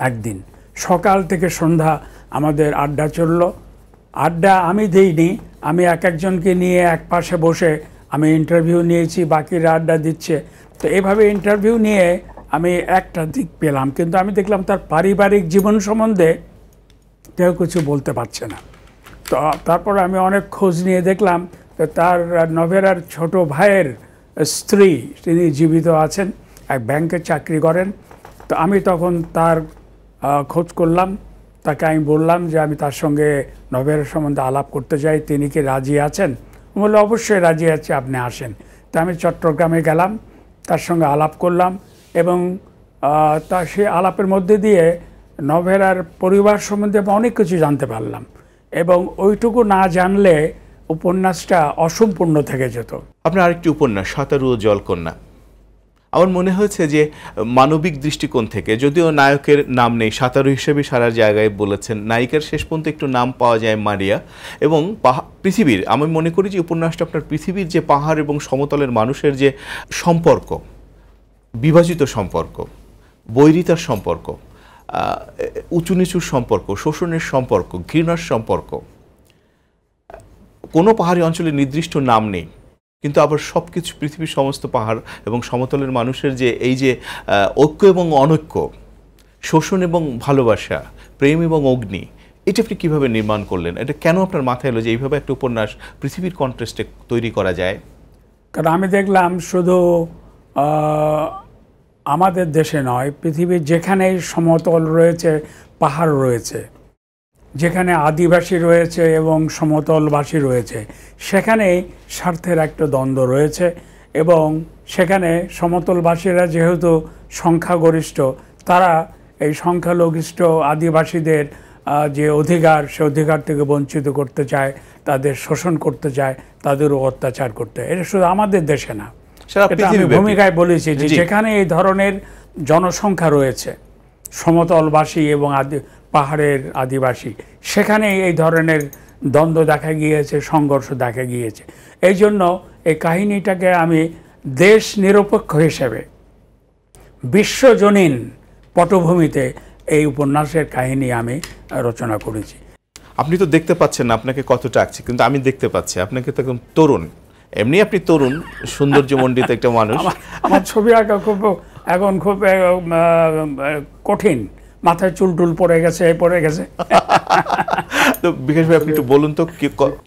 একদিন সকাল থেকে সন্ধ্যা আমাদের আড্ডা চলল আড্ডা আমি দিইনি আমি এক একজনকে নিয়ে এক পাশে বসে আমি ইন্টারভিউ নিয়েছি বাকিরা আড্ডা দিচ্ছে তো এভাবে ইন্টারভিউ নিয়ে আমি একটা দিক পেলাম কিন্তু আমি দেখলাম তার পারিবারিক জীবন সম্বন্ধে কেউ কিছু বলতে পারছে না তো তারপর আমি অনেক খোঁজ নিয়ে দেখলাম তো তার নভেরার ছোট ভাইয়ের স্ত্রী তিনি জীবিত আছেন এক ব্যাংকে চাকরি করেন তো আমি তখন তার খোঁজ করলাম তাকে আমি বললাম যে আমি তার সঙ্গে নভেরের সম্বন্ধে আলাপ করতে চাই তিনি কি রাজি আছেন বললো অবশ্যই রাজি আছে আপনি আসেন তা আমি চট্টগ্রামে গেলাম তার সঙ্গে আলাপ করলাম এবং তা সে আলাপের মধ্যে দিয়ে নভেরার পরিবার সম্বন্ধে আমি অনেক কিছু জানতে পারলাম এবং ওইটুকু না জানলে উপন্যাসটা অসম্পূর্ণ থেকে যেত আপনার আরেকটি উপন্যাস সাঁতারু ও জলকন্যা আমার মনে হয়েছে যে মানবিক দৃষ্টিকোণ থেকে যদিও নায়কের নাম নেই সাঁতারু হিসেবে সারা জায়গায় বলেছেন নায়িকার শেষ পর্যন্ত একটু নাম পাওয়া যায় মারিয়া এবং পৃথিবীর আমি মনে করি যে উপন্যাসটা আপনার পৃথিবীর যে পাহাড় এবং সমতলের মানুষের যে সম্পর্ক বিভাজিত সম্পর্ক বৈরিতার সম্পর্ক উঁচু নিচুর সম্পর্ক শোষণের সম্পর্ক ঘৃণার সম্পর্ক কোনো পাহাড়ি অঞ্চলে নির্দিষ্ট নাম নেই কিন্তু আবার সব কিছু পৃথিবীর সমস্ত পাহাড় এবং সমতলের মানুষের যে এই যে ঐক্য এবং অনৈক্য শোষণ এবং ভালোবাসা প্রেম এবং অগ্নি এটা আপনি কীভাবে নির্মাণ করলেন এটা কেন আপনার মাথায় এলো যে এইভাবে একটা উপন্যাস পৃথিবীর কন্ট্রাস্টে তৈরি করা যায় কারণ আমি দেখলাম শুধু আমাদের দেশে নয় পৃথিবীর যেখানেই সমতল রয়েছে পাহাড় রয়েছে যেখানে আদিবাসী রয়েছে এবং সমতলবাসী রয়েছে সেখানে স্বার্থের একটা দ্বন্দ্ব রয়েছে এবং সেখানে সমতলবাসীরা যেহেতু সংখ্যাগরিষ্ঠ তারা এই সংখ্যালঘিষ্ঠ আদিবাসীদের যে অধিকার সে অধিকার থেকে বঞ্চিত করতে চায় তাদের শোষণ করতে চায় তাদেরও অত্যাচার করতে এটা শুধু আমাদের দেশে না আমি ভূমিকায় বলেছি যে যেখানে এই ধরনের জনসংখ্যা রয়েছে সমতলবাসী এবং আদি পাহাড়ের আদিবাসী সেখানে এই ধরনের দ্বন্দ্ব দেখা গিয়েছে সংঘর্ষ দেখা গিয়েছে এই জন্য এই কাহিনীটাকে আমি দেশ নিরপেক্ষ হিসেবে বিশ্বজনীন পটভূমিতে এই উপন্যাসের কাহিনী আমি রচনা করেছি আপনি তো দেখতে পাচ্ছেন না আপনাকে কত টাকছে কিন্তু আমি দেখতে পাচ্ছি আপনাকে তো একদম তরুণ এমনি আপনি তরুণ সৌন্দর্যমণ্ডিত একটা মানুষ আমার ছবি আঁকা খুব এখন খুব কঠিন মাথায় চুল টুল পড়ে গেছে পড়ে গেছে তো বিকাশ ভাই আপনি একটু বলুন তো কি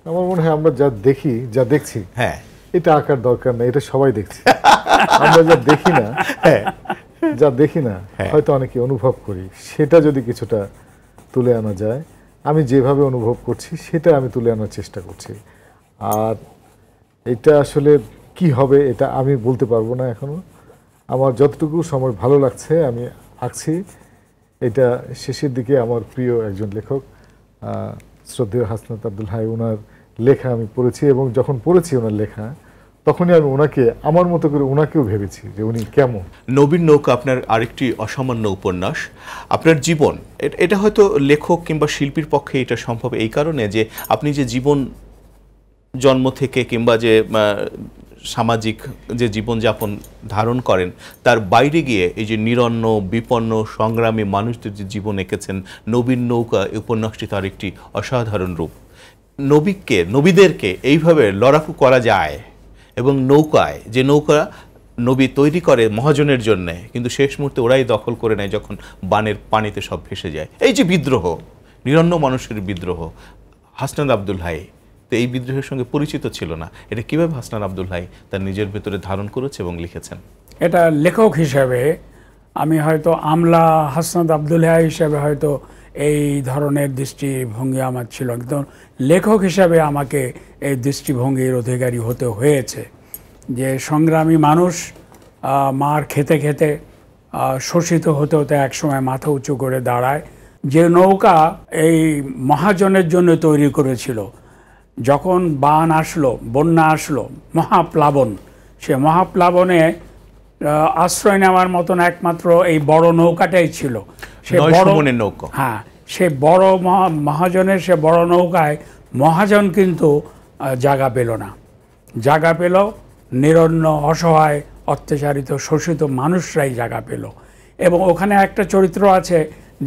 আমার মনে হয় আমরা যা দেখি যা দেখছি হ্যাঁ এটা আঁকার দরকার নেই এটা সবাই দেখছে আমরা যা দেখি না হ্যাঁ যা দেখি না হ্যাঁ। হয়তো অনেকে অনুভব করি সেটা যদি কিছুটা তুলে আনা যায় আমি যেভাবে অনুভব করছি সেটা আমি তুলে আনার চেষ্টা করছি আর এটা আসলে কি হবে এটা আমি বলতে পারবো না এখনও আমার যতটুকু সময় ভালো লাগছে আমি আঁকছি এটা শেষের দিকে আমার প্রিয় একজন লেখক শ্রদ্ধেয় হাসনাত আব্দুল হাই ওনার লেখা আমি পড়েছি এবং যখন পড়েছি ওনার লেখা তখনই আমি ওনাকে আমার মতো করে ওনাকেও ভেবেছি যে উনি কেমন নবীন নৌকা আপনার আরেকটি অসামান্য উপন্যাস আপনার জীবন এটা হয়তো লেখক কিংবা শিল্পীর পক্ষে এটা সম্ভব এই কারণে যে আপনি যে জীবন জন্ম থেকে কিংবা যে সামাজিক যে জীবনযাপন ধারণ করেন তার বাইরে গিয়ে এই যে নিরন্ন বিপন্ন সংগ্রামী মানুষদের যে জীবন এঁকেছেন নবীন নৌকা উপন্যাসটি তার একটি অসাধারণ রূপ নবীকে নবীদেরকে এইভাবে লড়াকু করা যায় এবং নৌকায় যে নৌকা নবী তৈরি করে মহাজনের জন্য কিন্তু শেষ মুহূর্তে ওরাই দখল করে নেয় যখন বানের পানিতে সব ভেসে যায় এই যে বিদ্রোহ নিরন্ন মানুষের বিদ্রোহ হাসনাদ আব্দুল তো এই বিদ্রোহের সঙ্গে পরিচিত ছিল না এটা কীভাবে হাসনান আবদুল্লাহ তার নিজের ভেতরে ধারণ করেছে এবং লিখেছেন এটা লেখক হিসাবে আমি হয়তো আমলা হাসনাদ আবদুল্লাহ হিসাবে হয়তো এই ধরনের দৃষ্টিভঙ্গি আমার ছিল একদম লেখক হিসাবে আমাকে এই দৃষ্টিভঙ্গির অধিকারী হতে হয়েছে যে সংগ্রামী মানুষ মার খেতে খেতে শোষিত হতে হতে একসময় মাথা উঁচু করে দাঁড়ায় যে নৌকা এই মহাজনের জন্য তৈরি করেছিল যখন বান আসলো বন্যা আসলো মহাপ্লাবন সে মহাপ্লাবনে আশ্রয় নেওয়ার মতন একমাত্র এই বড় নৌকাটাই ছিল সে বড় নৌকা হ্যাঁ সে বড় মহাজনের সে বড় নৌকায় মহাজন কিন্তু জাগা পেল না জাগা পেল নিরন্ন অসহায় অত্যাচারিত শোষিত মানুষরাই জাগা পেল এবং ওখানে একটা চরিত্র আছে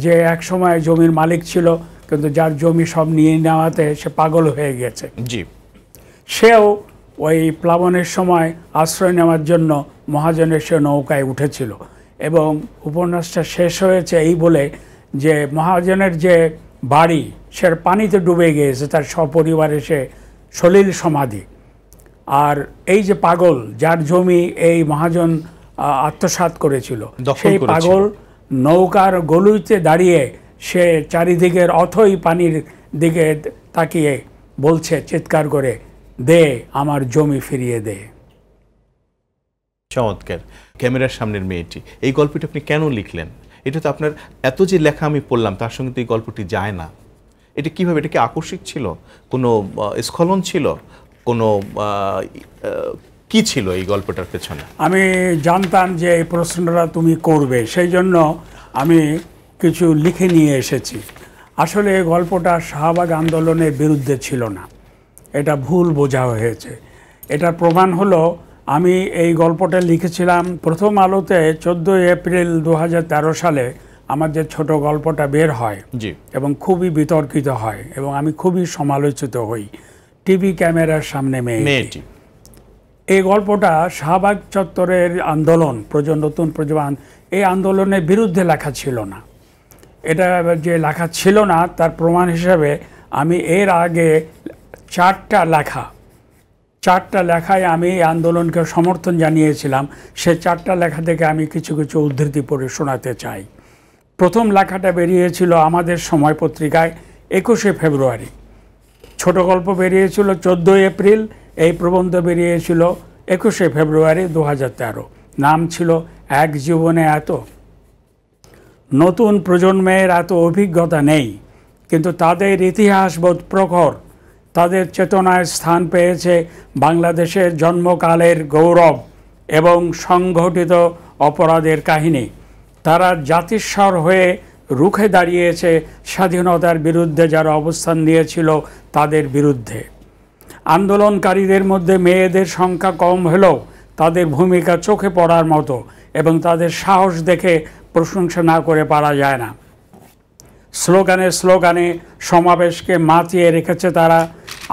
যে এক সময় জমির মালিক ছিল কিন্তু যার জমি সব নিয়ে নেওয়াতে সে পাগল হয়ে গেছে জি সেও ওই প্লাবনের সময় আশ্রয় নেওয়ার জন্য মহাজনের সে নৌকায় উঠেছিল এবং উপন্যাসটা শেষ হয়েছে এই বলে যে মহাজনের যে বাড়ি সে পানিতে ডুবে গিয়েছে তার সপরিবারে সে সলিল সমাধি আর এই যে পাগল যার জমি এই মহাজন আত্মসাত করেছিল সেই পাগল নৌকার গলুইতে দাঁড়িয়ে সে চারিদিকের অথই পানির দিকে তাকিয়ে বলছে চিৎকার করে দে আমার জমি ফিরিয়ে দে চমৎকার ক্যামেরার সামনের মেয়েটি এই গল্পটি আপনি কেন লিখলেন এটা তো আপনার এত যে লেখা আমি পড়লাম তার সঙ্গে তো এই গল্পটি যায় না এটা কীভাবে এটা কি আকস্মিক ছিল কোনো স্খলন ছিল কোনো কি ছিল এই গল্পটার পেছনে আমি জানতাম যে এই প্রশ্নটা তুমি করবে সেই জন্য আমি কিছু লিখে নিয়ে এসেছি আসলে গল্পটা শাহবাগ আন্দোলনের বিরুদ্ধে ছিল না এটা ভুল বোঝা হয়েছে এটার প্রমাণ হলো আমি এই গল্পটা লিখেছিলাম প্রথম আলোতে চোদ্দোই এপ্রিল দু সালে আমার যে ছোট গল্পটা বের হয় এবং খুবই বিতর্কিত হয় এবং আমি খুবই সমালোচিত হই টিভি ক্যামেরার সামনে মেয়ে এই গল্পটা শাহবাগ চত্বরের আন্দোলন নতুন প্রজন্ম এই আন্দোলনের বিরুদ্ধে লেখা ছিল না এটা যে লেখা ছিল না তার প্রমাণ হিসাবে আমি এর আগে চারটা লেখা চারটা লেখায় আমি আন্দোলনকে সমর্থন জানিয়েছিলাম সে চারটা লেখা থেকে আমি কিছু কিছু উদ্ধৃতি পড়ে শোনাতে চাই প্রথম লেখাটা বেরিয়েছিল আমাদের সময় পত্রিকায় একুশে ফেব্রুয়ারি ছোট গল্প বেরিয়েছিল চোদ্দোই এপ্রিল এই প্রবন্ধ বেরিয়েছিল একুশে ফেব্রুয়ারি দু নাম ছিল এক জীবনে এত নতুন প্রজন্মের এত অভিজ্ঞতা নেই কিন্তু তাদের ইতিহাসবোধ প্রখর তাদের চেতনায় স্থান পেয়েছে বাংলাদেশের জন্মকালের গৌরব এবং সংঘটিত অপরাধের কাহিনী তারা জাতিস্বর হয়ে রুখে দাঁড়িয়েছে স্বাধীনতার বিরুদ্ধে যারা অবস্থান নিয়েছিল তাদের বিরুদ্ধে আন্দোলনকারীদের মধ্যে মেয়েদের সংখ্যা কম হলেও তাদের ভূমিকা চোখে পড়ার মতো এবং তাদের সাহস দেখে প্রশংসা না করে পারা যায় না স্লোগানে স্লোগানে সমাবেশকে মাতিয়ে রেখেছে তারা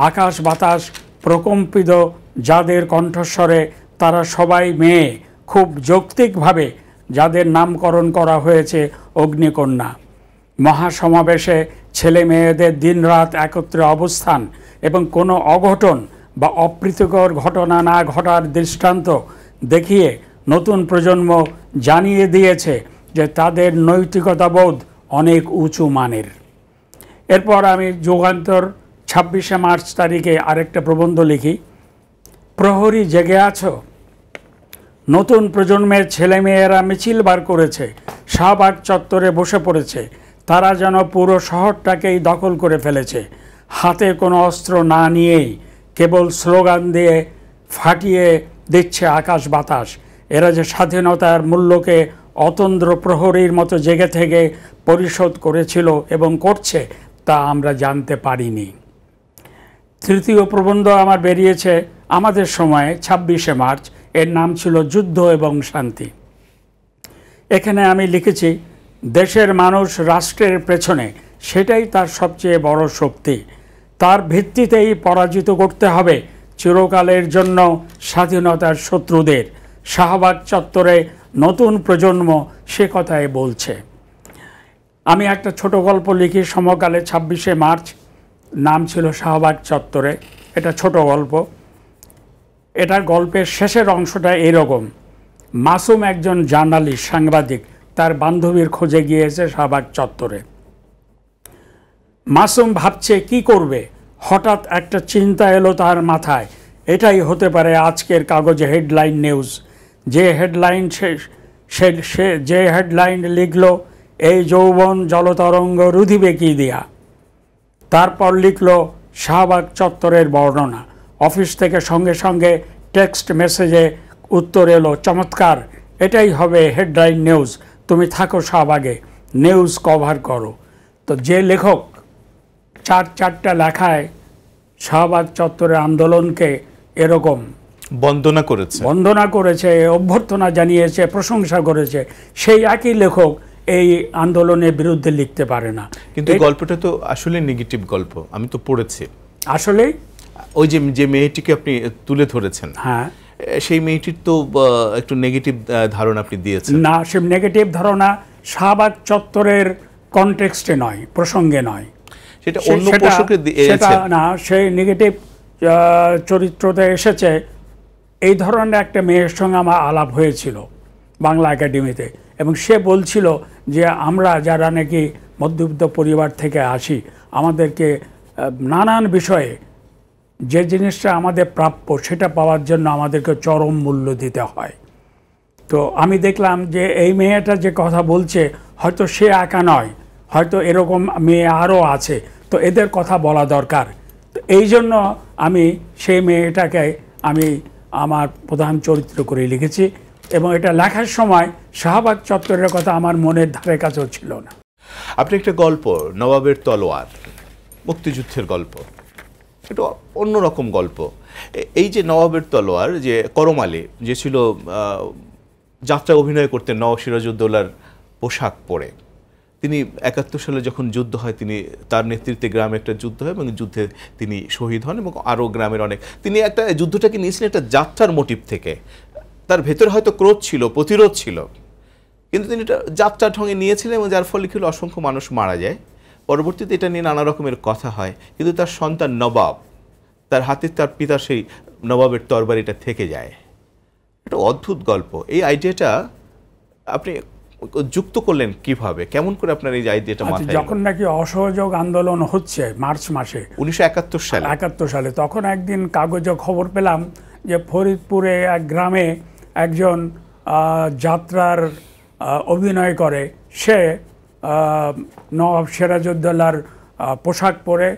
আকাশ বাতাস প্রকম্পিত যাদের কণ্ঠস্বরে তারা সবাই মেয়ে খুব যৌক্তিকভাবে যাদের নামকরণ করা হয়েছে অগ্নিকন্যা মহাসমাবেশে ছেলে মেয়েদের দিনরাত একত্রে অবস্থান এবং কোনো অঘটন বা অপ্রীতিকর ঘটনা না ঘটার দৃষ্টান্ত দেখিয়ে নতুন প্রজন্ম জানিয়ে দিয়েছে যে তাদের নৈতিকতাবোধ অনেক উঁচু মানের এরপর আমি যুগান্তর ছাব্বিশে মার্চ তারিখে আরেকটা প্রবন্ধ লিখি প্রহরী জেগে আছো নতুন প্রজন্মের ছেলেমেয়েরা মিছিল বার করেছে শাহবাগ চত্বরে বসে পড়েছে তারা যেন পুরো শহরটাকেই দখল করে ফেলেছে হাতে কোনো অস্ত্র না নিয়েই কেবল স্লোগান দিয়ে ফাটিয়ে দিচ্ছে আকাশ বাতাস এরা যে স্বাধীনতার মূল্যকে অতন্দ্র প্রহরীর মতো জেগে থেকে পরিশোধ করেছিল এবং করছে তা আমরা জানতে পারিনি তৃতীয় প্রবন্ধ আমার বেরিয়েছে আমাদের সময়ে ছাব্বিশে মার্চ এর নাম ছিল যুদ্ধ এবং শান্তি এখানে আমি লিখেছি দেশের মানুষ রাষ্ট্রের পেছনে সেটাই তার সবচেয়ে বড় শক্তি তার ভিত্তিতেই পরাজিত করতে হবে চিরকালের জন্য স্বাধীনতার শত্রুদের শাহবাগ চত্বরে নতুন প্রজন্ম সে কথায় বলছে আমি একটা ছোট গল্প লিখি সমকালে ছাব্বিশে মার্চ নাম ছিল শাহবাগ চত্বরে এটা ছোট গল্প এটার গল্পের শেষের অংশটা এরকম মাসুম একজন জার্নালিস্ট সাংবাদিক তার বান্ধবীর খোঁজে গিয়েছে শাহবাগ চত্বরে মাসুম ভাবছে কি করবে হঠাৎ একটা চিন্তা এলো তার মাথায় এটাই হতে পারে আজকের কাগজে হেডলাইন নিউজ যে হেডলাইন সে সে যে হেডলাইন লিখল এই যৌবন জলতরঙ্গ রুধিবে কি দিয়া তারপর লিখল শাহবাগ চত্বরের বর্ণনা অফিস থেকে সঙ্গে সঙ্গে টেক্সট মেসেজে উত্তর এলো চমৎকার এটাই হবে হেডলাইন নিউজ তুমি থাকো শাহবাগে নিউজ কভার করো তো যে লেখক চার চারটা লেখায় শাহবাগ চত্বরের আন্দোলনকে এরকম বন্দনা করেছে বন্দনা করেছে অভ্যর্থনা জানিয়েছে প্রশংসা করেছে সেই একই লেখক এই আন্দোলনের বিরুদ্ধে লিখতে পারে না কিন্তু গল্পটা তো আসলে নেগেটিভ গল্প আমি তো পড়েছি আসলে ওই যে যে মেয়েটিকে আপনি তুলে ধরেছেন হ্যাঁ সেই মেয়েটির তো একটু নেগেটিভ ধারণা আপনি দিয়েছেন না সে নেগেটিভ ধারণা শাহবাগ চত্বরের কনটেক্সটে নয় প্রসঙ্গে নয় সেটা অন্য প্রসঙ্গে না সেই নেগেটিভ চরিত্রতে এসেছে এই ধরনের একটা মেয়ের সঙ্গে আমার আলাপ হয়েছিল বাংলা একাডেমিতে এবং সে বলছিল যে আমরা যারা নাকি মধ্যবিত্ত পরিবার থেকে আসি আমাদেরকে নানান বিষয়ে যে জিনিসটা আমাদের প্রাপ্য সেটা পাওয়ার জন্য আমাদেরকে চরম মূল্য দিতে হয় তো আমি দেখলাম যে এই মেয়েটা যে কথা বলছে হয়তো সে একা নয় হয়তো এরকম মেয়ে আরও আছে তো এদের কথা বলা দরকার তো এই জন্য আমি সেই মেয়েটাকে আমি আমার প্রধান চরিত্র করে লিখেছি এবং এটা লেখার সময় শাহবাগ চত্বরের কথা আমার মনের ধারে কাছেও ছিল না আপনি একটা গল্প নবাবের তলোয়ার মুক্তিযুদ্ধের গল্প একটু অন্যরকম গল্প এই যে নবাবের তলোয়ার যে করম আলী যে ছিল যাত্রা অভিনয় করতেন নওয়াব সিরাজউদ্দৌলার পোশাক পরে তিনি একাত্তর সালে যখন যুদ্ধ হয় তিনি তার নেতৃত্বে গ্রামে একটা যুদ্ধ হয় এবং যুদ্ধে তিনি শহীদ হন এবং আরও গ্রামের অনেক তিনি একটা যুদ্ধটাকে নিয়েছিলেন একটা যাত্রার মোটিভ থেকে তার ভেতরে হয়তো ক্রোধ ছিল প্রতিরোধ ছিল কিন্তু তিনি এটা যাত্রার ঢঙে নিয়েছিলেন এবং যার ফলে কিন্তু অসংখ্য মানুষ মারা যায় পরবর্তীতে এটা নিয়ে নানা রকমের কথা হয় কিন্তু তার সন্তান নবাব তার হাতে তার পিতার সেই নবাবের তরবারিটা থেকে যায় একটা অদ্ভুত গল্প এই আইডিয়াটা আপনি যুক্ত করলেন কিভাবে কেমন করে আপনার এই আইডিয়াটা আচ্ছা, মাথায় যখন নাকি অসহযোগ আন্দোলন হচ্ছে মার্চ মাসে উনিশশো সালে একাত্তর সালে তখন একদিন কাগজে খবর পেলাম যে ফরিদপুরে এক গ্রামে একজন যাত্রার অভিনয় করে সে নবাব সিরাজউদ্দৌলার পোশাক পরে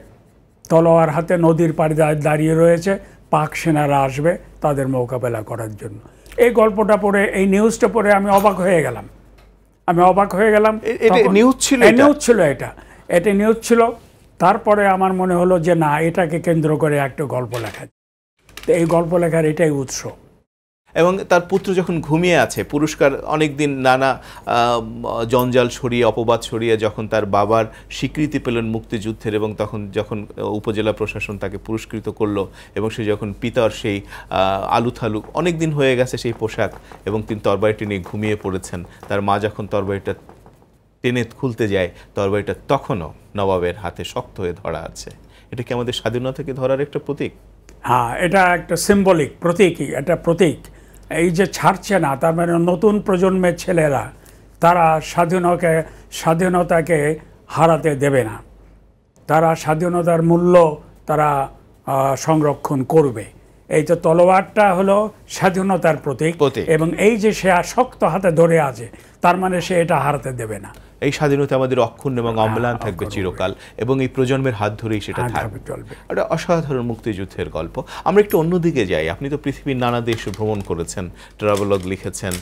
তলোয়ার হাতে নদীর পাড়ে দাঁড়িয়ে রয়েছে পাক সেনারা আসবে তাদের মোকাবেলা করার জন্য এই গল্পটা পড়ে এই নিউজটা পড়ে আমি অবাক হয়ে গেলাম আমি অবাক হয়ে গেলাম এটা নিউজ ছিল নিউজ ছিল এটা এটা নিউজ ছিল তারপরে আমার মনে হলো যে না এটাকে কেন্দ্র করে একটা গল্প লেখা তো এই গল্প লেখার এটাই উৎস এবং তার পুত্র যখন ঘুমিয়ে আছে পুরস্কার অনেক দিন নানা জঞ্জাল সরিয়ে অপবাদ ছড়িয়ে যখন তার বাবার স্বীকৃতি পেলেন মুক্তিযুদ্ধের এবং তখন যখন উপজেলা প্রশাসন তাকে পুরস্কৃত করলো এবং সে যখন পিতার সেই আলুথালু অনেক দিন হয়ে গেছে সেই পোশাক এবং তিনি তরবারিটি নিয়ে ঘুমিয়ে পড়েছেন তার মা যখন তরবারিটা টেনে খুলতে যায় তরবারিটা তখনও নবাবের হাতে শক্ত হয়ে ধরা আছে এটা কি আমাদের স্বাধীনতাকে ধরার একটা প্রতীক হ্যাঁ এটা একটা সিম্বলিক প্রতীকই একটা প্রতীক এই যে ছাড়ছে না তার মানে নতুন প্রজন্মের ছেলেরা তারা স্বাধীনকে স্বাধীনতাকে হারাতে দেবে না তারা স্বাধীনতার মূল্য তারা সংরক্ষণ করবে এই তো তলোয়ারটা হলো স্বাধীনতার প্রতীক এবং এই যে সে আসক্ত হাতে ধরে আছে তার মানে সে এটা হারাতে দেবে না এই স্বাধীনতা আমাদের অক্ষুণ্ণ এবং হ্যাঁ, অম্লান থাকবে চিরকাল এবং এই প্রজন্মের হাত ধরেই সেটা থাকবে একটা অসাধারণ মুক্তিযুদ্ধের গল্প আমরা একটু অন্যদিকে যাই আপনি তো পৃথিবীর নানা দেশ ভ্রমণ করেছেন ট্রাভেলগ লিখেছেন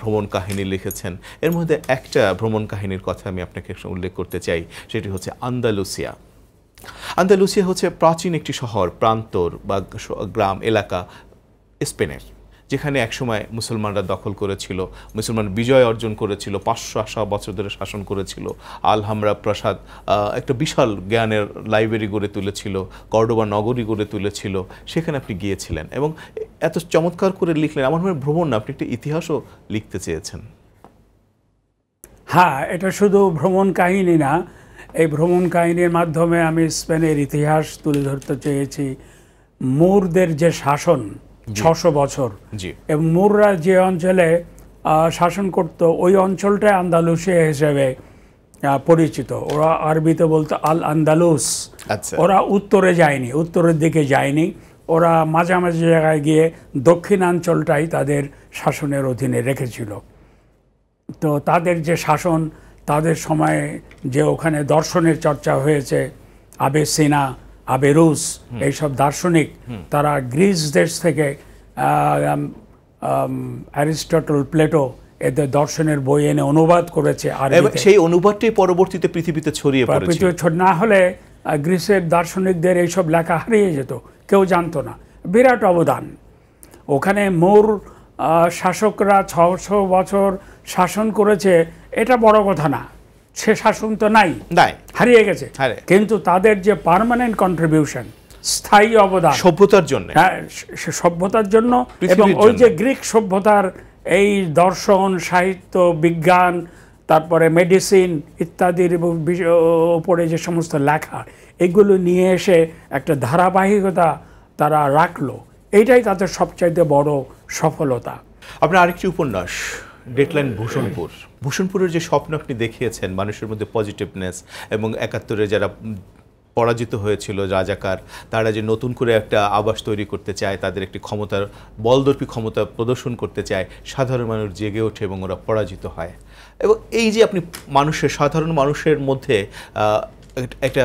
ভ্রমণ কাহিনী লিখেছেন এর মধ্যে একটা ভ্রমণ কাহিনীর কথা আমি আপনাকে উল্লেখ করতে চাই সেটি হচ্ছে আন্দালুসিয়া আন্দালুসিয়া হচ্ছে প্রাচীন একটি শহর প্রান্তর বা গ্রাম এলাকা স্পেনের যেখানে একসময় মুসলমানরা দখল করেছিল মুসলমান বিজয় অর্জন করেছিল পাঁচশো আশা বছর ধরে শাসন করেছিল আলহামরা প্রাসাদ একটা বিশাল জ্ঞানের লাইব্রেরি গড়ে তুলেছিল কর্ডোবা নগরী গড়ে তুলেছিল সেখানে আপনি গিয়েছিলেন এবং এত চমৎকার করে লিখলেন আমার মনে ভ্রমণ না আপনি একটা ইতিহাসও লিখতে চেয়েছেন হ্যাঁ এটা শুধু ভ্রমণ কাহিনী না এই ভ্রমণ কাহিনীর মাধ্যমে আমি স্পেনের ইতিহাস তুলে ধরতে চেয়েছি মোরদের যে শাসন ছশো বছর এবং মুররা যে অঞ্চলে শাসন করত ওই অঞ্চলটাই আন্দালুসিয়া হিসেবে পরিচিত ওরা আরবিতে বলতো আল আন্দালুস আচ্ছা। ওরা উত্তরে যায়নি উত্তরের দিকে যায়নি ওরা মাঝামাঝি জায়গায় গিয়ে দক্ষিণাঞ্চলটাই তাদের শাসনের অধীনে রেখেছিল তো তাদের যে শাসন তাদের সময়ে যে ওখানে দর্শনের চর্চা হয়েছে আবে সিনা আবেরুস এইসব দার্শনিক তারা গ্রিস দেশ থেকে অ্যারিস্টটল প্লেটো এদের দর্শনের বই এনে অনুবাদ করেছে আর সেই অনুবাদটি পরবর্তীতে পৃথিবীতে ছড়িয়ে পৃথিবী না হলে গ্রিসের দার্শনিকদের এইসব লেখা হারিয়ে যেত কেউ জানতো না বিরাট অবদান ওখানে মোর শাসকরা ছশো বছর শাসন করেছে এটা বড় কথা না সে শাসন তো নাই হারিয়ে গেছে কিন্তু তাদের যে পারমানেন্ট কন্ট্রিবিউশন স্থায়ী অবদান সভ্যতার জন্য হ্যাঁ, সভ্যতার জন্য এবং ওই যে গ্রিক সভ্যতার এই দর্শন সাহিত্য বিজ্ঞান তারপরে মেডিসিন ইত্যাদির উপরে যে সমস্ত লেখা এগুলো নিয়ে এসে একটা ধারাবাহিকতা তারা রাখলো এইটাই তাদের সবচাইতে বড় সফলতা আপনার আরেকটি উপন্যাস ডেটলাইন ভূষণপুর ভূষণপুরের যে স্বপ্ন আপনি দেখিয়েছেন মানুষের মধ্যে পজিটিভনেস এবং একাত্তরে যারা পরাজিত হয়েছিল রাজাকার তারা যে নতুন করে একটা আবাস তৈরি করতে চায় তাদের একটি ক্ষমতার বলদর্পী ক্ষমতা প্রদর্শন করতে চায় সাধারণ মানুষ জেগে ওঠে এবং ওরা পরাজিত হয় এবং এই যে আপনি মানুষের সাধারণ মানুষের মধ্যে একটা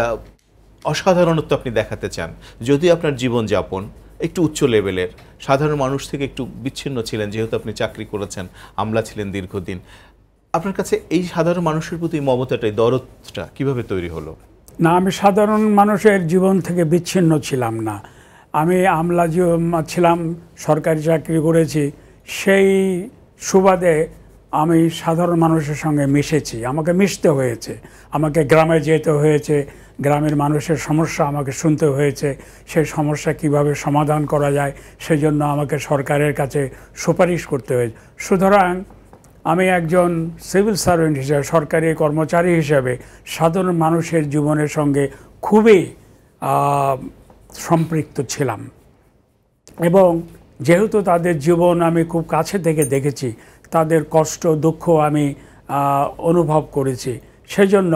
অসাধারণত্ব আপনি দেখাতে চান যদি আপনার জীবনযাপন একটু উচ্চ লেভেলের সাধারণ মানুষ থেকে একটু বিচ্ছিন্ন ছিলেন যেহেতু আপনি চাকরি করেছেন আমলা ছিলেন দীর্ঘদিন আপনার কাছে এই সাধারণ মানুষের প্রতি মমতাটাই দরদটা কীভাবে তৈরি হলো না আমি সাধারণ মানুষের জীবন থেকে বিচ্ছিন্ন ছিলাম না আমি আমলা ছিলাম সরকারি চাকরি করেছি সেই সুবাদে আমি সাধারণ মানুষের সঙ্গে মিশেছি আমাকে মিশতে হয়েছে আমাকে গ্রামে যেতে হয়েছে গ্রামের মানুষের সমস্যা আমাকে শুনতে হয়েছে সেই সমস্যা কিভাবে সমাধান করা যায় সেজন্য আমাকে সরকারের কাছে সুপারিশ করতে হয়েছে সুতরাং আমি একজন সিভিল সার্ভেন্ট হিসেবে সরকারি কর্মচারী হিসেবে সাধারণ মানুষের জীবনের সঙ্গে খুবই সম্পৃক্ত ছিলাম এবং যেহেতু তাদের জীবন আমি খুব কাছে থেকে দেখেছি তাদের কষ্ট দুঃখ আমি অনুভব করেছি সেজন্য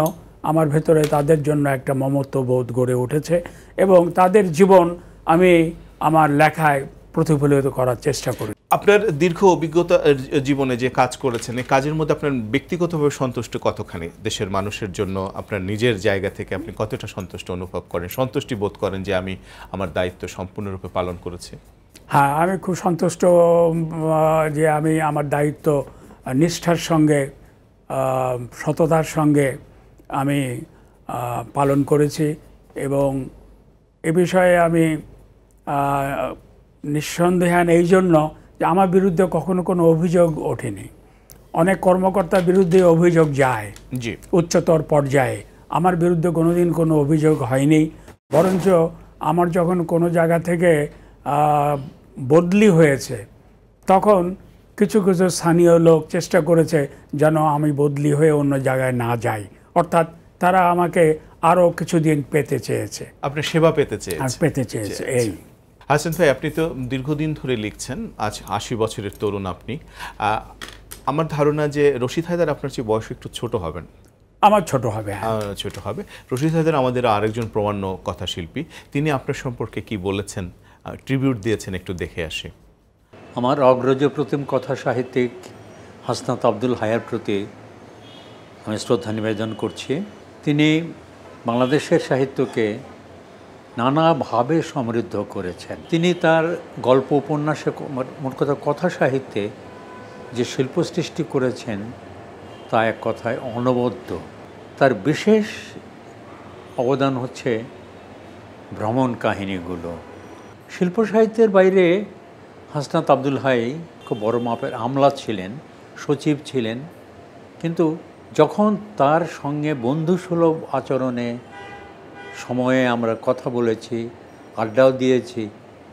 আমার ভেতরে তাদের জন্য একটা মমত্ব বোধ গড়ে উঠেছে এবং তাদের জীবন আমি আমার লেখায় প্রতিফলিত করার চেষ্টা করি আপনার দীর্ঘ অভিজ্ঞতা জীবনে যে কাজ করেছেন এই কাজের মধ্যে আপনার ব্যক্তিগতভাবে সন্তুষ্ট কতখানি দেশের মানুষের জন্য আপনার নিজের জায়গা থেকে আপনি কতটা সন্তুষ্ট অনুভব করেন সন্তুষ্টি বোধ করেন যে আমি আমার দায়িত্ব সম্পূর্ণরূপে পালন করেছি হ্যাঁ আমি খুব সন্তুষ্ট যে আমি আমার দায়িত্ব নিষ্ঠার সঙ্গে সততার সঙ্গে আমি পালন করেছি এবং এ বিষয়ে আমি নিঃসন্দেহান এই জন্য যে আমার বিরুদ্ধে কখনো কোনো অভিযোগ ওঠেনি অনেক কর্মকর্তার বিরুদ্ধে অভিযোগ যায় জি উচ্চতর পর্যায়ে আমার বিরুদ্ধে কোনো দিন কোনো অভিযোগ হয়নি বরঞ্চ আমার যখন কোনো জায়গা থেকে বদলি হয়েছে তখন কিছু কিছু স্থানীয় লোক চেষ্টা করেছে যেন আমি বদলি হয়ে অন্য জায়গায় না যাই অর্থাৎ তারা আমাকে আরও কিছুদিন পেতে চেয়েছে আপনি সেবা পেতে চেয়েছে পেতে চেয়েছে এই হাসান ভাই আপনি তো দীর্ঘদিন ধরে লিখছেন আজ আশি বছরের তরুণ আপনি আমার ধারণা যে রশিদ হায়দার আপনার চেয়ে বয়স একটু ছোট হবেন আমার ছোট হবে হ্যাঁ। ছোট হবে রশিদ হায়দার আমাদের আরেকজন প্রমাণ্য কথাশিল্পী তিনি আপনার সম্পর্কে কি বলেছেন ট্রিবিউট দিয়েছেন একটু দেখে আসি আমার অগ্রজ প্রতিম কথা সাহিত্যিক হাসনাত আব্দুল হায়ার প্রতি আমি শ্রদ্ধা নিবেদন করছি তিনি বাংলাদেশের সাহিত্যকে নানাভাবে সমৃদ্ধ করেছেন তিনি তার গল্প উপন্যাসে মোট কথা কথা সাহিত্যে যে শিল্প সৃষ্টি করেছেন তা এক কথায় অনবদ্য তার বিশেষ অবদান হচ্ছে ভ্রমণ কাহিনীগুলো শিল্প সাহিত্যের বাইরে হাসনাত আব্দুল হাই খুব বড় মাপের আমলা ছিলেন সচিব ছিলেন কিন্তু যখন তার সঙ্গে বন্ধুসুলভ আচরণে সময়ে আমরা কথা বলেছি আড্ডাও দিয়েছি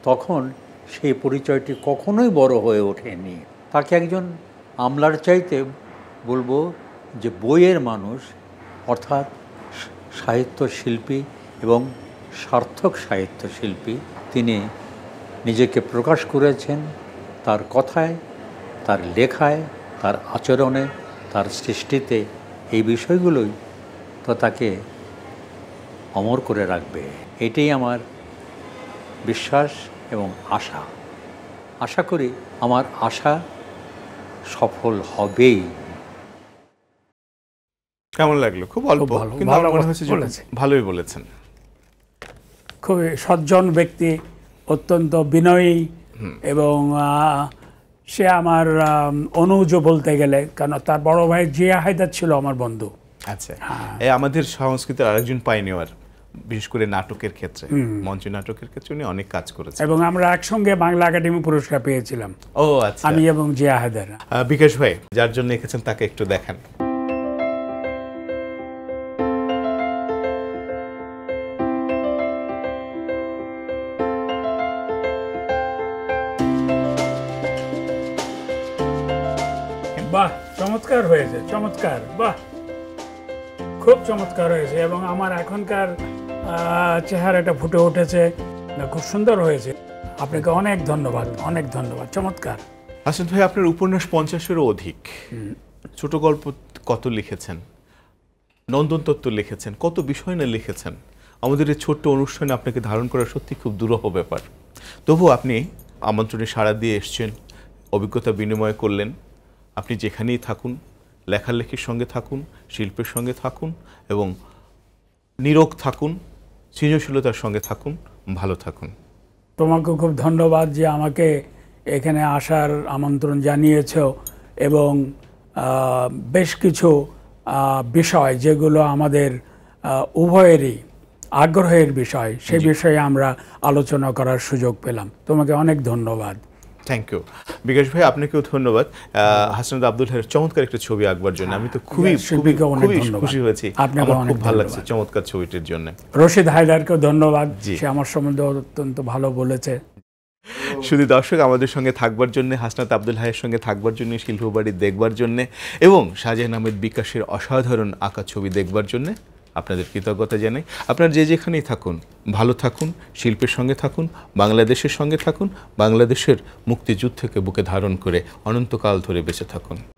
তখন সেই পরিচয়টি কখনোই বড় হয়ে ওঠেনি তাকে একজন আমলার চাইতে বলবো যে বইয়ের মানুষ অর্থাৎ সাহিত্য শিল্পী এবং সার্থক সাহিত্যশিল্পী তিনি নিজেকে প্রকাশ করেছেন তার কথায় তার লেখায় তার আচরণে তার সৃষ্টিতে এই বিষয়গুলোই তো তাকে অমর করে রাখবে এটাই আমার বিশ্বাস এবং আশা আশা করি আমার আশা সফল হবেই কেমন লাগলো খুব অল্প ভালো ভালোই বলেছেন খুবই সজ্জন ব্যক্তি অত্যন্ত বিনয়ী এবং সে আমার অনুজ বলতে গেলে কারণ তার বড় ভাই জিয়া হায়দার ছিল আমার বন্ধু আচ্ছা হ্যাঁ। আমাদের সংস্কৃতির আরেকজন নেওয়ার বিশেষ করে নাটকের ক্ষেত্রে মঞ্চ নাটকের ক্ষেত্রে উনি অনেক কাজ করেছেন এবং আমরা একসঙ্গে বাংলা একাডেমি পুরস্কার পেয়েছিলাম ও আচ্ছা আমি এবং জিয়া হায়দার বিকাশ ভাই যার জন্য এঁকেছেন তাকে একটু দেখান চমৎকার হয়েছে চমৎকার বাহ খুব চমৎকার হয়েছে এবং আমার এখনকার চেহারাটা ফুটে উঠেছে খুব সুন্দর হয়েছে আপনাকে অনেক ধন্যবাদ অনেক ধন্যবাদ চমৎকার আসিফ ভাই আপনার উপন্যাস পঞ্চাশেরও অধিক ছোট গল্প কত লিখেছেন নন্দনতত্ত্ব লিখেছেন কত বিষয় না লিখেছেন আমাদের এই ছোট্ট অনুষ্ঠানে আপনাকে ধারণ করা সত্যি খুব দুরহ ব্যাপার তবু আপনি আমন্ত্রণে সাড়া দিয়ে এসছেন অভিজ্ঞতা বিনিময় করলেন আপনি যেখানেই থাকুন লেখালেখির সঙ্গে থাকুন শিল্পের সঙ্গে থাকুন এবং নিরোগ থাকুন সৃজনশীলতার সঙ্গে থাকুন ভালো থাকুন তোমাকে খুব ধন্যবাদ যে আমাকে এখানে আসার আমন্ত্রণ জানিয়েছ এবং বেশ কিছু বিষয় যেগুলো আমাদের উভয়েরই আগ্রহের বিষয় সে বিষয়ে আমরা আলোচনা করার সুযোগ পেলাম তোমাকে অনেক ধন্যবাদ থ্যাংক ইউ বিকাশ ভাই আপনাকেও ধন্যবাদ হাসান আব্দুল হের চমৎকার একটা ছবি আঁকবার জন্য আমি তো খুবই হ্যাঁ, খুবই খুশি হয়েছি খুব ভালো লাগছে চমৎকার ছবিটির জন্য রশিদ হায়দারকেও ধন্যবাদ সে আমার সম্বন্ধে অত্যন্ত ভালো বলেছে শুধু দর্শক আমাদের সঙ্গে থাকবার জন্য হাসনাত আব্দুল হায়ের সঙ্গে থাকবার জন্য শিল্পবাড়ি দেখবার জন্য এবং শাহজাহান আহমেদ বিকাশের অসাধারণ আঁকা ছবি দেখবার জন্য আপনাদের কৃতজ্ঞতা জানাই আপনারা যে যেখানেই থাকুন ভালো থাকুন শিল্পের সঙ্গে থাকুন বাংলাদেশের সঙ্গে থাকুন বাংলাদেশের মুক্তিযুদ্ধকে বুকে ধারণ করে অনন্তকাল ধরে বেঁচে থাকুন